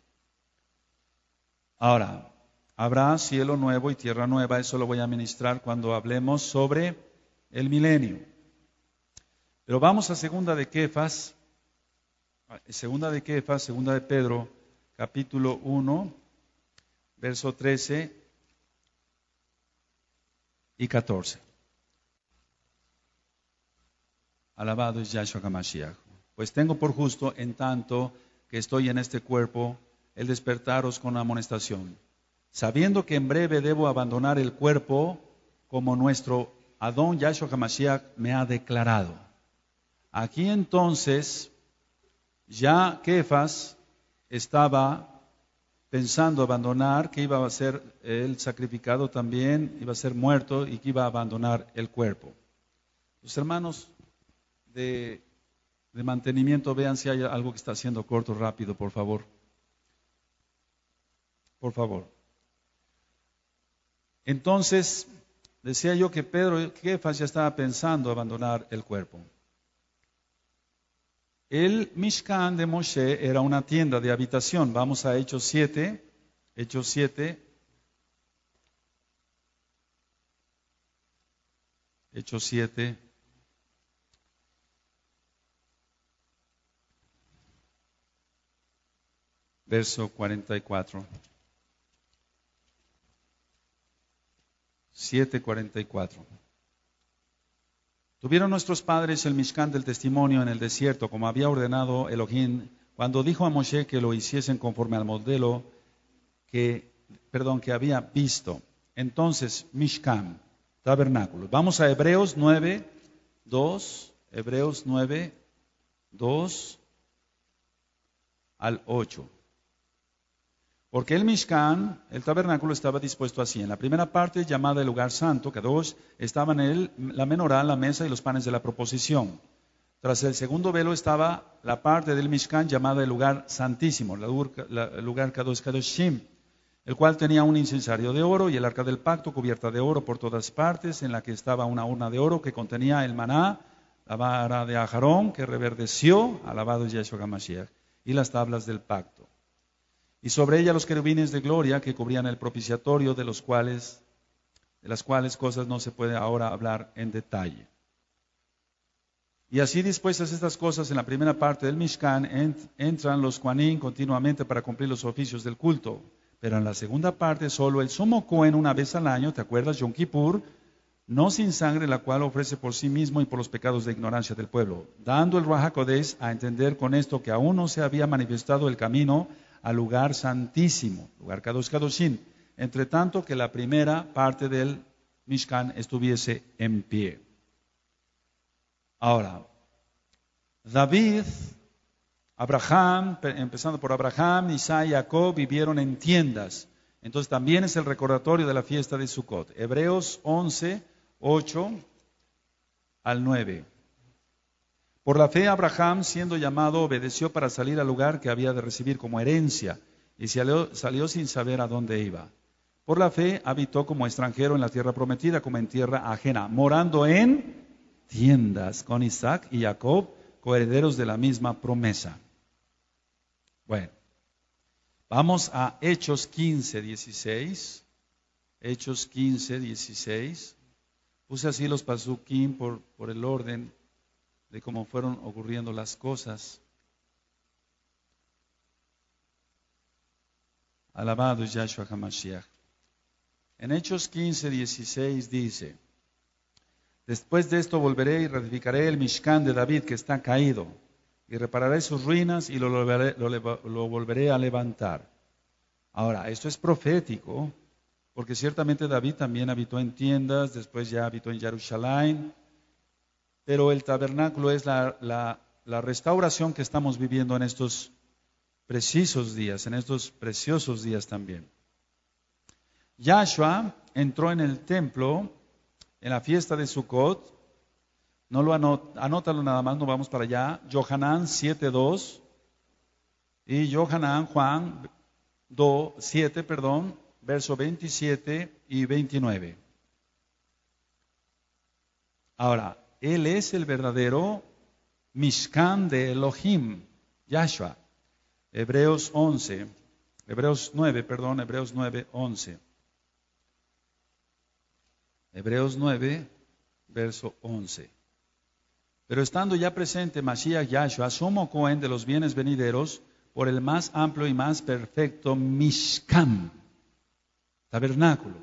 Ahora, habrá cielo nuevo y tierra nueva, eso lo voy a ministrar cuando hablemos sobre el milenio. Pero vamos a segunda de Kefas, segunda de Kefas, segunda de Pedro, capítulo 1, verso 13 y 14. Alabado es Yahshua Gamashiach. Pues tengo por justo, en tanto que estoy en este cuerpo, el despertaros con amonestación, sabiendo que en breve debo abandonar el cuerpo como nuestro Adón Yahshua Hamashiach me ha declarado. Aquí entonces, ya Kefas estaba pensando abandonar, que iba a ser el sacrificado también, iba a ser muerto y que iba a abandonar el cuerpo. Los hermanos de, mantenimiento, vean si hay algo que está haciendo corto rápido, por favor. Por favor. Entonces, Decía yo que Pedro, ¿qué ya estaba pensando abandonar el cuerpo. El Mishkan de Moshe era una tienda de habitación. Vamos a Hechos 7, Hechos 7, Hechos 7. Verso 44. 7:44. Tuvieron nuestros padres el Mishkan del testimonio en el desierto, como había ordenado Elohim, cuando dijo a Moshe que lo hiciesen conforme al modelo que, perdón, que había visto. Entonces, Mishkan, tabernáculo. Vamos a Hebreos 9, Hebreos 9, 2 al 8. Porque el Mishkan, el tabernáculo, estaba dispuesto así. En la primera parte, llamada el lugar santo, que dos, estaban la menorá, la mesa y los panes de la proposición. Tras el segundo velo estaba la parte del Mishkan llamada el lugar santísimo, el lugar Kadosh Kadoshim, el cual tenía un incensario de oro y el arca del pacto cubierta de oro por todas partes, en la que estaba una urna de oro que contenía el maná, la vara de Ajarón que reverdeció, alabado Yeshua Gamashiach, y las tablas del pacto y sobre ella los querubines de gloria que cubrían el propiciatorio, de, los cuales, de las cuales cosas no se puede ahora hablar en detalle. Y así dispuestas estas cosas en la primera parte del Mishkan, entran los Quanin continuamente para cumplir los oficios del culto. Pero en la segunda parte solo el sumo Cohen una vez al año, ¿te acuerdas? Yom Kippur, no sin sangre, la cual ofrece por sí mismo y por los pecados de ignorancia del pueblo, dando el Rahakodesh a entender con esto que aún no se había manifestado el camino al lugar santísimo, lugar Kadosh entre tanto que la primera parte del Mishkan estuviese en pie. Ahora, David, Abraham, empezando por Abraham, Isaac y Jacob vivieron en tiendas. Entonces también es el recordatorio de la fiesta de Sukkot. Hebreos 11, 8 al 9. Por la fe, Abraham, siendo llamado, obedeció para salir al lugar que había de recibir como herencia, y salió, sin saber a dónde iba. Por la fe, habitó como extranjero en la tierra prometida, como en tierra ajena, morando en tiendas con Isaac y Jacob, coherederos de la misma promesa. Bueno, vamos a Hechos 15, 16. Hechos 15, 16. Puse así los pasukim por el orden de cómo fueron ocurriendo las cosas. Alabado es Yahshua HaMashiach. En Hechos 15, 16 dice, Después de esto volveré y ratificaré el Mishkan de David que está caído, y repararé sus ruinas y lo, volveré, a levantar. Ahora, esto es profético, porque ciertamente David también habitó en tiendas, después ya habitó en Jerusalén, pero el tabernáculo es la, restauración que estamos viviendo en estos precisos días, en estos preciosos días también. Yahshua entró en el templo en la fiesta de Sukkot. No lo anótalo nada más, no vamos para allá. Johanán 7.2 y Johanán Juan 7, perdón, verso 27 y 29. Ahora, él es el verdadero Mishkan de Elohim, Yahshua. Hebreos 11, Hebreos 9, perdón, Hebreos 9, 11. Hebreos 9, verso 11. Pero estando ya presente Mashiach Yahshua, asumo Cohen de los bienes venideros, por el más amplio y más perfecto Mishkan, tabernáculo,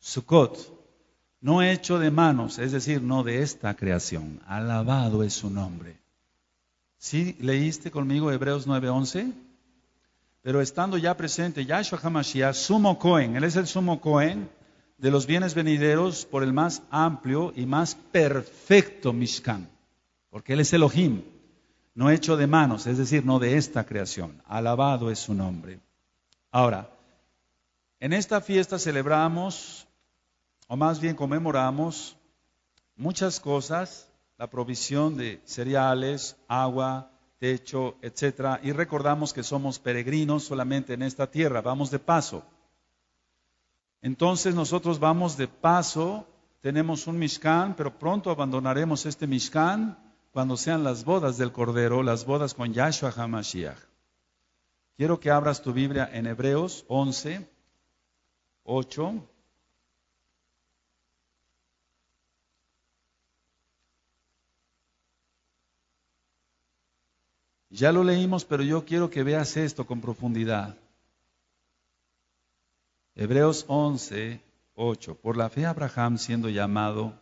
Sukkot, no hecho de manos, es decir, no de esta creación. Alabado es su nombre. ¿Sí leíste conmigo Hebreos 9:11? Pero estando ya presente Yahshua HaMashiach, sumo Cohen, él es el sumo Cohen de los bienes venideros por el más amplio y más perfecto Mishkan, porque él es Elohim, no hecho de manos, es decir, no de esta creación. Alabado es su nombre. Ahora, en esta fiesta celebramos o más bien conmemoramos muchas cosas, la provisión de cereales, agua, techo, etcétera, y recordamos que somos peregrinos solamente en esta tierra, vamos de paso. Entonces nosotros vamos de paso, tenemos un Mishkan, pero pronto abandonaremos este Mishkan cuando sean las bodas del Cordero, las bodas con Yahshua HaMashiach. Quiero que abras tu Biblia en Hebreos 11, 8. Ya lo leímos, pero yo quiero que veas esto con profundidad. Hebreos 11, 8. Por la fe Abraham, siendo llamado,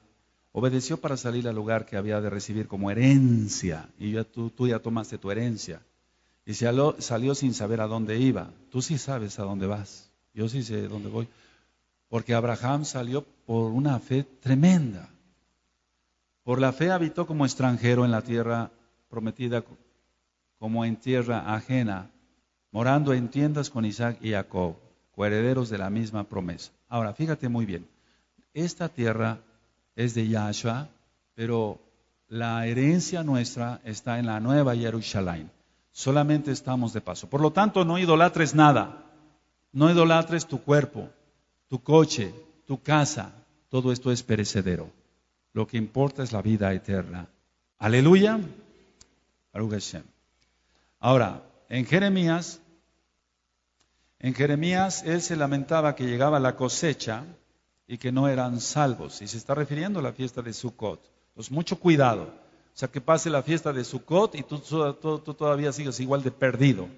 obedeció para salir al lugar que había de recibir como herencia. Y tú, ya tomaste tu herencia. Y salió, salió sin saber a dónde iba. Tú sí sabes a dónde vas. Yo sí sé dónde voy. Porque Abraham salió por una fe tremenda. Por la fe habitó como extranjero en la tierra prometida como en tierra ajena, morando en tiendas con Isaac y Jacob, coherederos de la misma promesa. Ahora, fíjate muy bien, esta tierra es de Yahshua, pero la herencia nuestra está en la nueva Jerusalén. Solamente estamos de paso. Por lo tanto, no idolatres nada. No idolatres tu cuerpo, tu coche, tu casa. Todo esto es perecedero. Lo que importa es la vida eterna. Aleluya. Baruch Shem. Ahora, en Jeremías, en Jeremías él se lamentaba que llegaba la cosecha y que no eran salvos. Y se está refiriendo a la fiesta de Sucot. Entonces, mucho cuidado. O sea, que pase la fiesta de Sucot y tú, todavía sigues igual de perdido.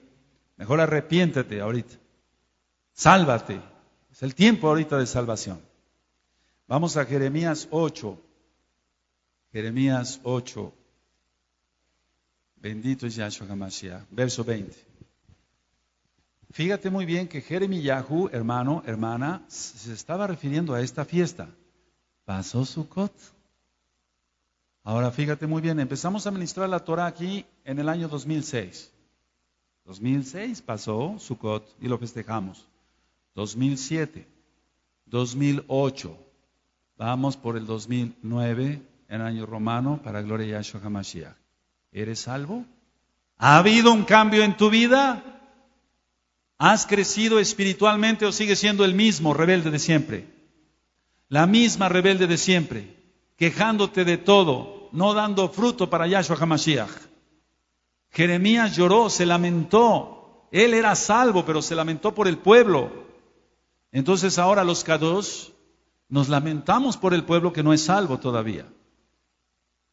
Mejor arrepiéntete ahorita. Sálvate. Es el tiempo ahorita de salvación. Vamos a Jeremías 8. Jeremías 8, Bendito es Yahshua HaMashiach. Verso 20. Fíjate muy bien que Yahu, hermano, hermana, se estaba refiriendo a esta fiesta. Pasó Sukkot. Ahora fíjate muy bien, empezamos a ministrar la Torah aquí en el año 2006. 2006 pasó Sukkot y lo festejamos. 2007, 2008, vamos por el 2009 en año romano para gloria a Yahshua HaMashiach. ¿Eres salvo? ¿Ha habido un cambio en tu vida? ¿Has crecido espiritualmente o sigues siendo el mismo rebelde de siempre? La misma rebelde de siempre, quejándote de todo, no dando fruto para Yahshua HaMashiach. Jeremías lloró, se lamentó. Él era salvo, pero se lamentó por el pueblo. Entonces ahora los Kadosh nos lamentamos por el pueblo que no es salvo todavía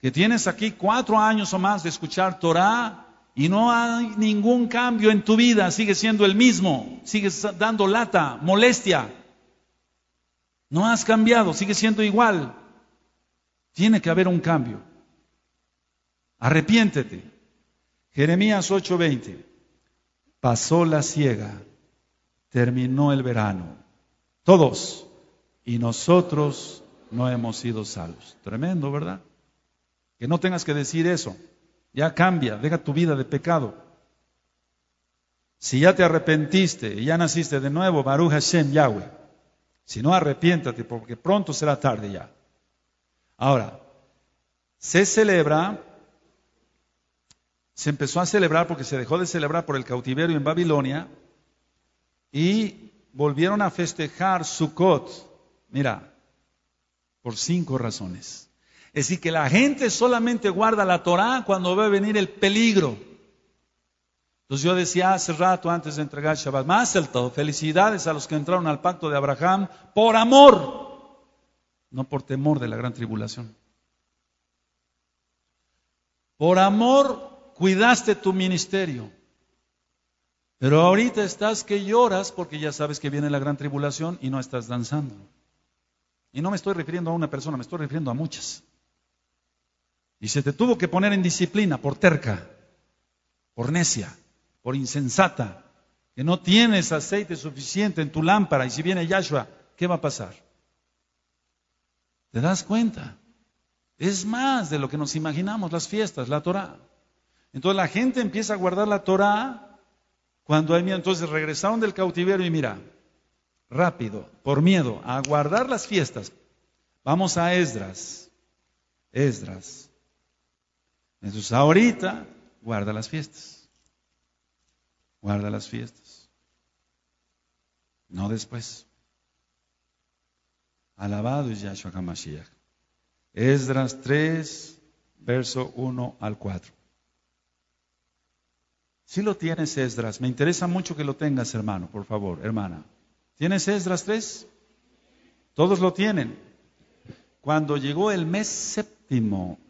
que tienes aquí cuatro años o más de escuchar Torah y no hay ningún cambio en tu vida, Sigue siendo el mismo, sigues dando lata, molestia, no has cambiado, sigue siendo igual. Tiene que haber un cambio. Arrepiéntete. Jeremías 8:20. Pasó la ciega. terminó el verano. Todos. Y nosotros no hemos sido salvos. Tremendo, ¿verdad? Que no tengas que decir eso. Ya cambia, deja tu vida de pecado. Si ya te arrepentiste y ya naciste de nuevo, Baruch Hashem Yahweh. Si no, arrepiéntate porque pronto será tarde ya. Ahora, se celebra, se empezó a celebrar porque se dejó de celebrar por el cautiverio en Babilonia y volvieron a festejar Sukkot. Mira, por cinco razones. Es decir, que la gente solamente guarda la Torá cuando ve venir el peligro. Entonces yo decía hace rato antes de entregar Shabbat, más el todo, felicidades a los que entraron al pacto de Abraham por amor, no por temor de la gran tribulación. Por amor cuidaste tu ministerio. Pero ahorita estás que lloras porque ya sabes que viene la gran tribulación y no estás danzando. Y no me estoy refiriendo a una persona, me estoy refiriendo a muchas. Y se te tuvo que poner en disciplina por terca, por necia, por insensata, que no tienes aceite suficiente en tu lámpara y si viene Yahshua, ¿qué va a pasar? ¿Te das cuenta? Es más de lo que nos imaginamos las fiestas, la Torah. Entonces la gente empieza a guardar la Torah cuando hay miedo. Entonces regresaron del cautiverio y mira, rápido, por miedo, a guardar las fiestas. Vamos a Esdras. Esdras. Entonces ahorita guarda las fiestas. Guarda las fiestas. No después. Alabado es Yahshua HaMashiach. Esdras 3, verso 1 al 4. Si lo tienes, Esdras, me interesa mucho que lo tengas, hermano, por favor, hermana. ¿Tienes Esdras 3? Todos lo tienen. Cuando llegó el mes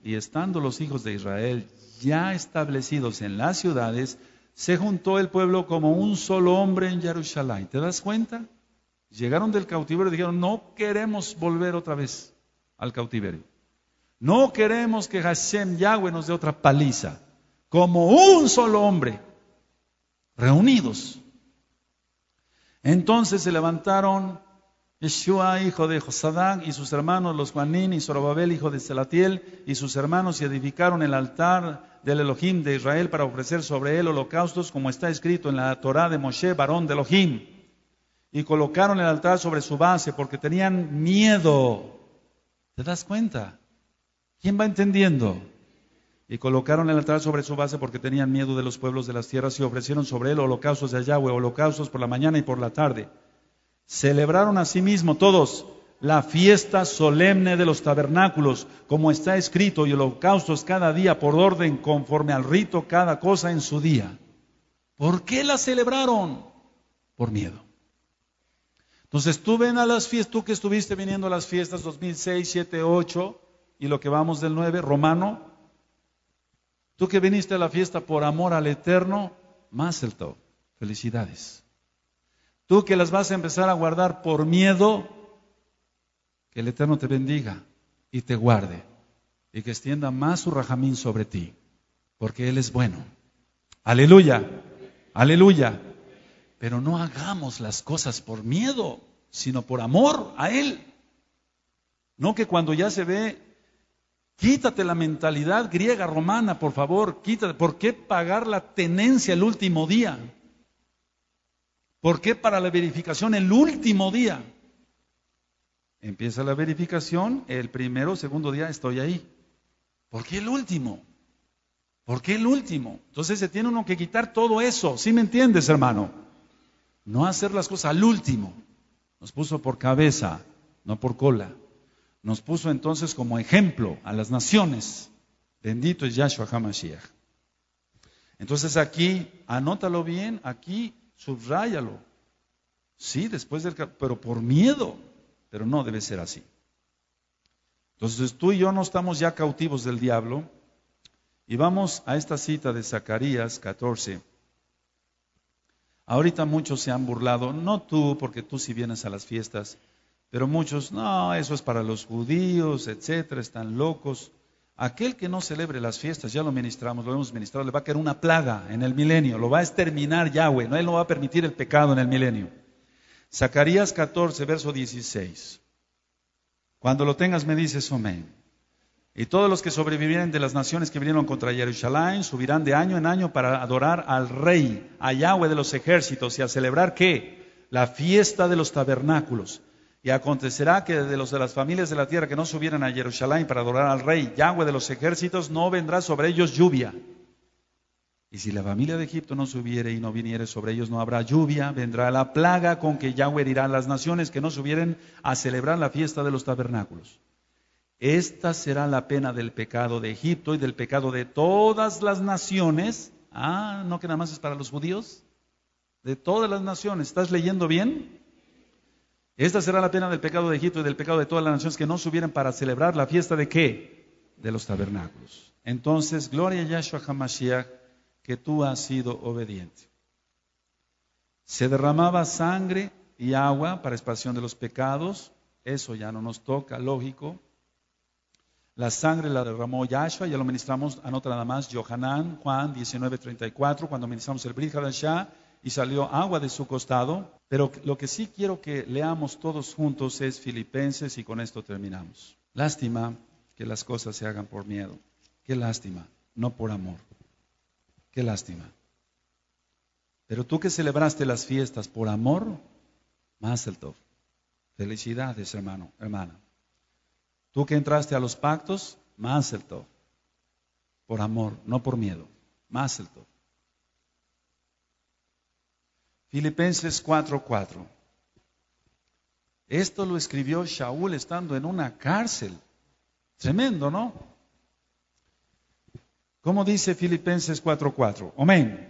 y estando los hijos de Israel ya establecidos en las ciudades, se juntó el pueblo como un solo hombre en Jerusalén. ¿Te das cuenta? Llegaron del cautiverio y dijeron, no queremos volver otra vez al cautiverio. No queremos que Hashem Yahweh nos dé otra paliza. Como un solo hombre, reunidos. Entonces se levantaron Yeshua, hijo de Josadán, y sus hermanos, los Juanín, y Zorobabel, hijo de Selatiel, y sus hermanos, y edificaron el altar del Elohim de Israel para ofrecer sobre él holocaustos, como está escrito en la Torá de Moshe, varón de Elohim. Y colocaron el altar sobre su base, porque tenían miedo. ¿Te das cuenta? ¿Quién va entendiendo? Y colocaron el altar sobre su base porque tenían miedo de los pueblos de las tierras y ofrecieron sobre él holocaustos de Yahweh, holocaustos por la mañana y por la tarde. Celebraron asimismo todos la fiesta solemne de los tabernáculos, como está escrito, y holocaustos cada día por orden, conforme al rito, cada cosa en su día. ¿Por qué la celebraron? Por miedo. Entonces tú ven a las fiestas, tú que estuviste viniendo a las fiestas 2006, 7, 8 y lo que vamos del 9, romano, tú que viniste a la fiesta por amor al eterno, más el todo. Felicidades. Tú que las vas a empezar a guardar por miedo, que el Eterno te bendiga y te guarde y que extienda más su rajamín sobre ti, porque Él es bueno. Aleluya, aleluya. Pero no hagamos las cosas por miedo, sino por amor a Él. No que cuando ya se ve, quítate la mentalidad griega romana, por favor, quítate. ¿Por qué pagar la tenencia el último día? ¿Por qué para la verificación el último día? Empieza la verificación, el primero, segundo día estoy ahí. ¿Por qué el último? ¿Por qué el último? Entonces se tiene uno que quitar todo eso, ¿sí me entiendes, hermano? No hacer las cosas al último. Nos puso por cabeza, no por cola. Nos puso entonces como ejemplo a las naciones. Bendito es Yahshua HaMashiach. Entonces aquí, anótalo bien, aquí subráyalo. Sí, después del, pero por miedo. Pero no debe ser así. Entonces tú y yo no estamos ya cautivos del diablo. Y vamos a esta cita de Zacarías 14. Ahorita muchos se han burlado, no tú, porque tú sí vienes a las fiestas, pero muchos, no, eso es para los judíos, etcétera, están locos. Aquel que no celebre las fiestas, ya lo ministramos, lo hemos ministrado, le va a caer una plaga en el milenio, lo va a exterminar Yahweh, no, él no va a permitir el pecado en el milenio. Zacarías 14, verso 16. Cuando lo tengas me dices amén. Y todos los que sobrevivieron de las naciones que vinieron contra Jerusalén subirán de año en año para adorar al rey, a Yahweh de los ejércitos y a celebrar qué? La fiesta de los tabernáculos. Y acontecerá que de los de las familias de la tierra que no subieran a Jerusalén para adorar al rey Yahweh de los ejércitos, no vendrá sobre ellos lluvia. Y si la familia de Egipto no subiere y no viniere sobre ellos, no habrá lluvia, vendrá la plaga con que Yahweh herirá a las naciones que no subieren a celebrar la fiesta de los tabernáculos. Esta será la pena del pecado de Egipto y del pecado de todas las naciones. Ah, no que nada más es para los judíos. De todas las naciones. ¿Estás leyendo bien? Esta será la pena del pecado de Egipto y del pecado de todas las naciones que no subieran para celebrar la fiesta de qué? De los tabernáculos. Entonces, gloria a Yahshua HaMashiach, que tú has sido obediente. Se derramaba sangre y agua para expiación de los pecados. Eso ya no nos toca, lógico. La sangre la derramó Yahshua, ya lo ministramos a nada más, Yohanan, Juan 19:34, cuando ministramos el Brit y salió agua de su costado. Pero lo que sí quiero que leamos todos juntos es Filipenses y con esto terminamos. Lástima que las cosas se hagan por miedo. Qué lástima, no por amor. Qué lástima. Pero tú que celebraste las fiestas por amor, el top. Felicidades, hermano, hermana. Tú que entraste a los pactos, el Por amor, no por miedo. el top. Filipenses 4:4. Esto lo escribió Shaul estando en una cárcel. Tremendo, ¿no? ¿Cómo dice Filipenses 4:4? Amén.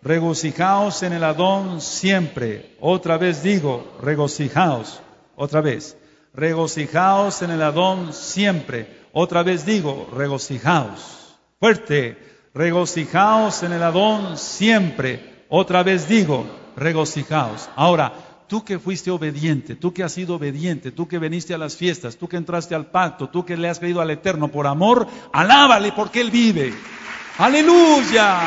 Regocijaos en el Adón siempre. Otra vez digo, regocijaos. Otra vez. Regocijaos en el Adón siempre. Otra vez digo, regocijaos. Fuerte. Regocijaos en el Adón siempre. Otra vez digo, regocijaos. Ahora, tú que fuiste obediente, tú que has sido obediente, tú que veniste a las fiestas, tú que entraste al pacto, tú que le has creído al Eterno por amor, alábale porque Él vive. Aleluya.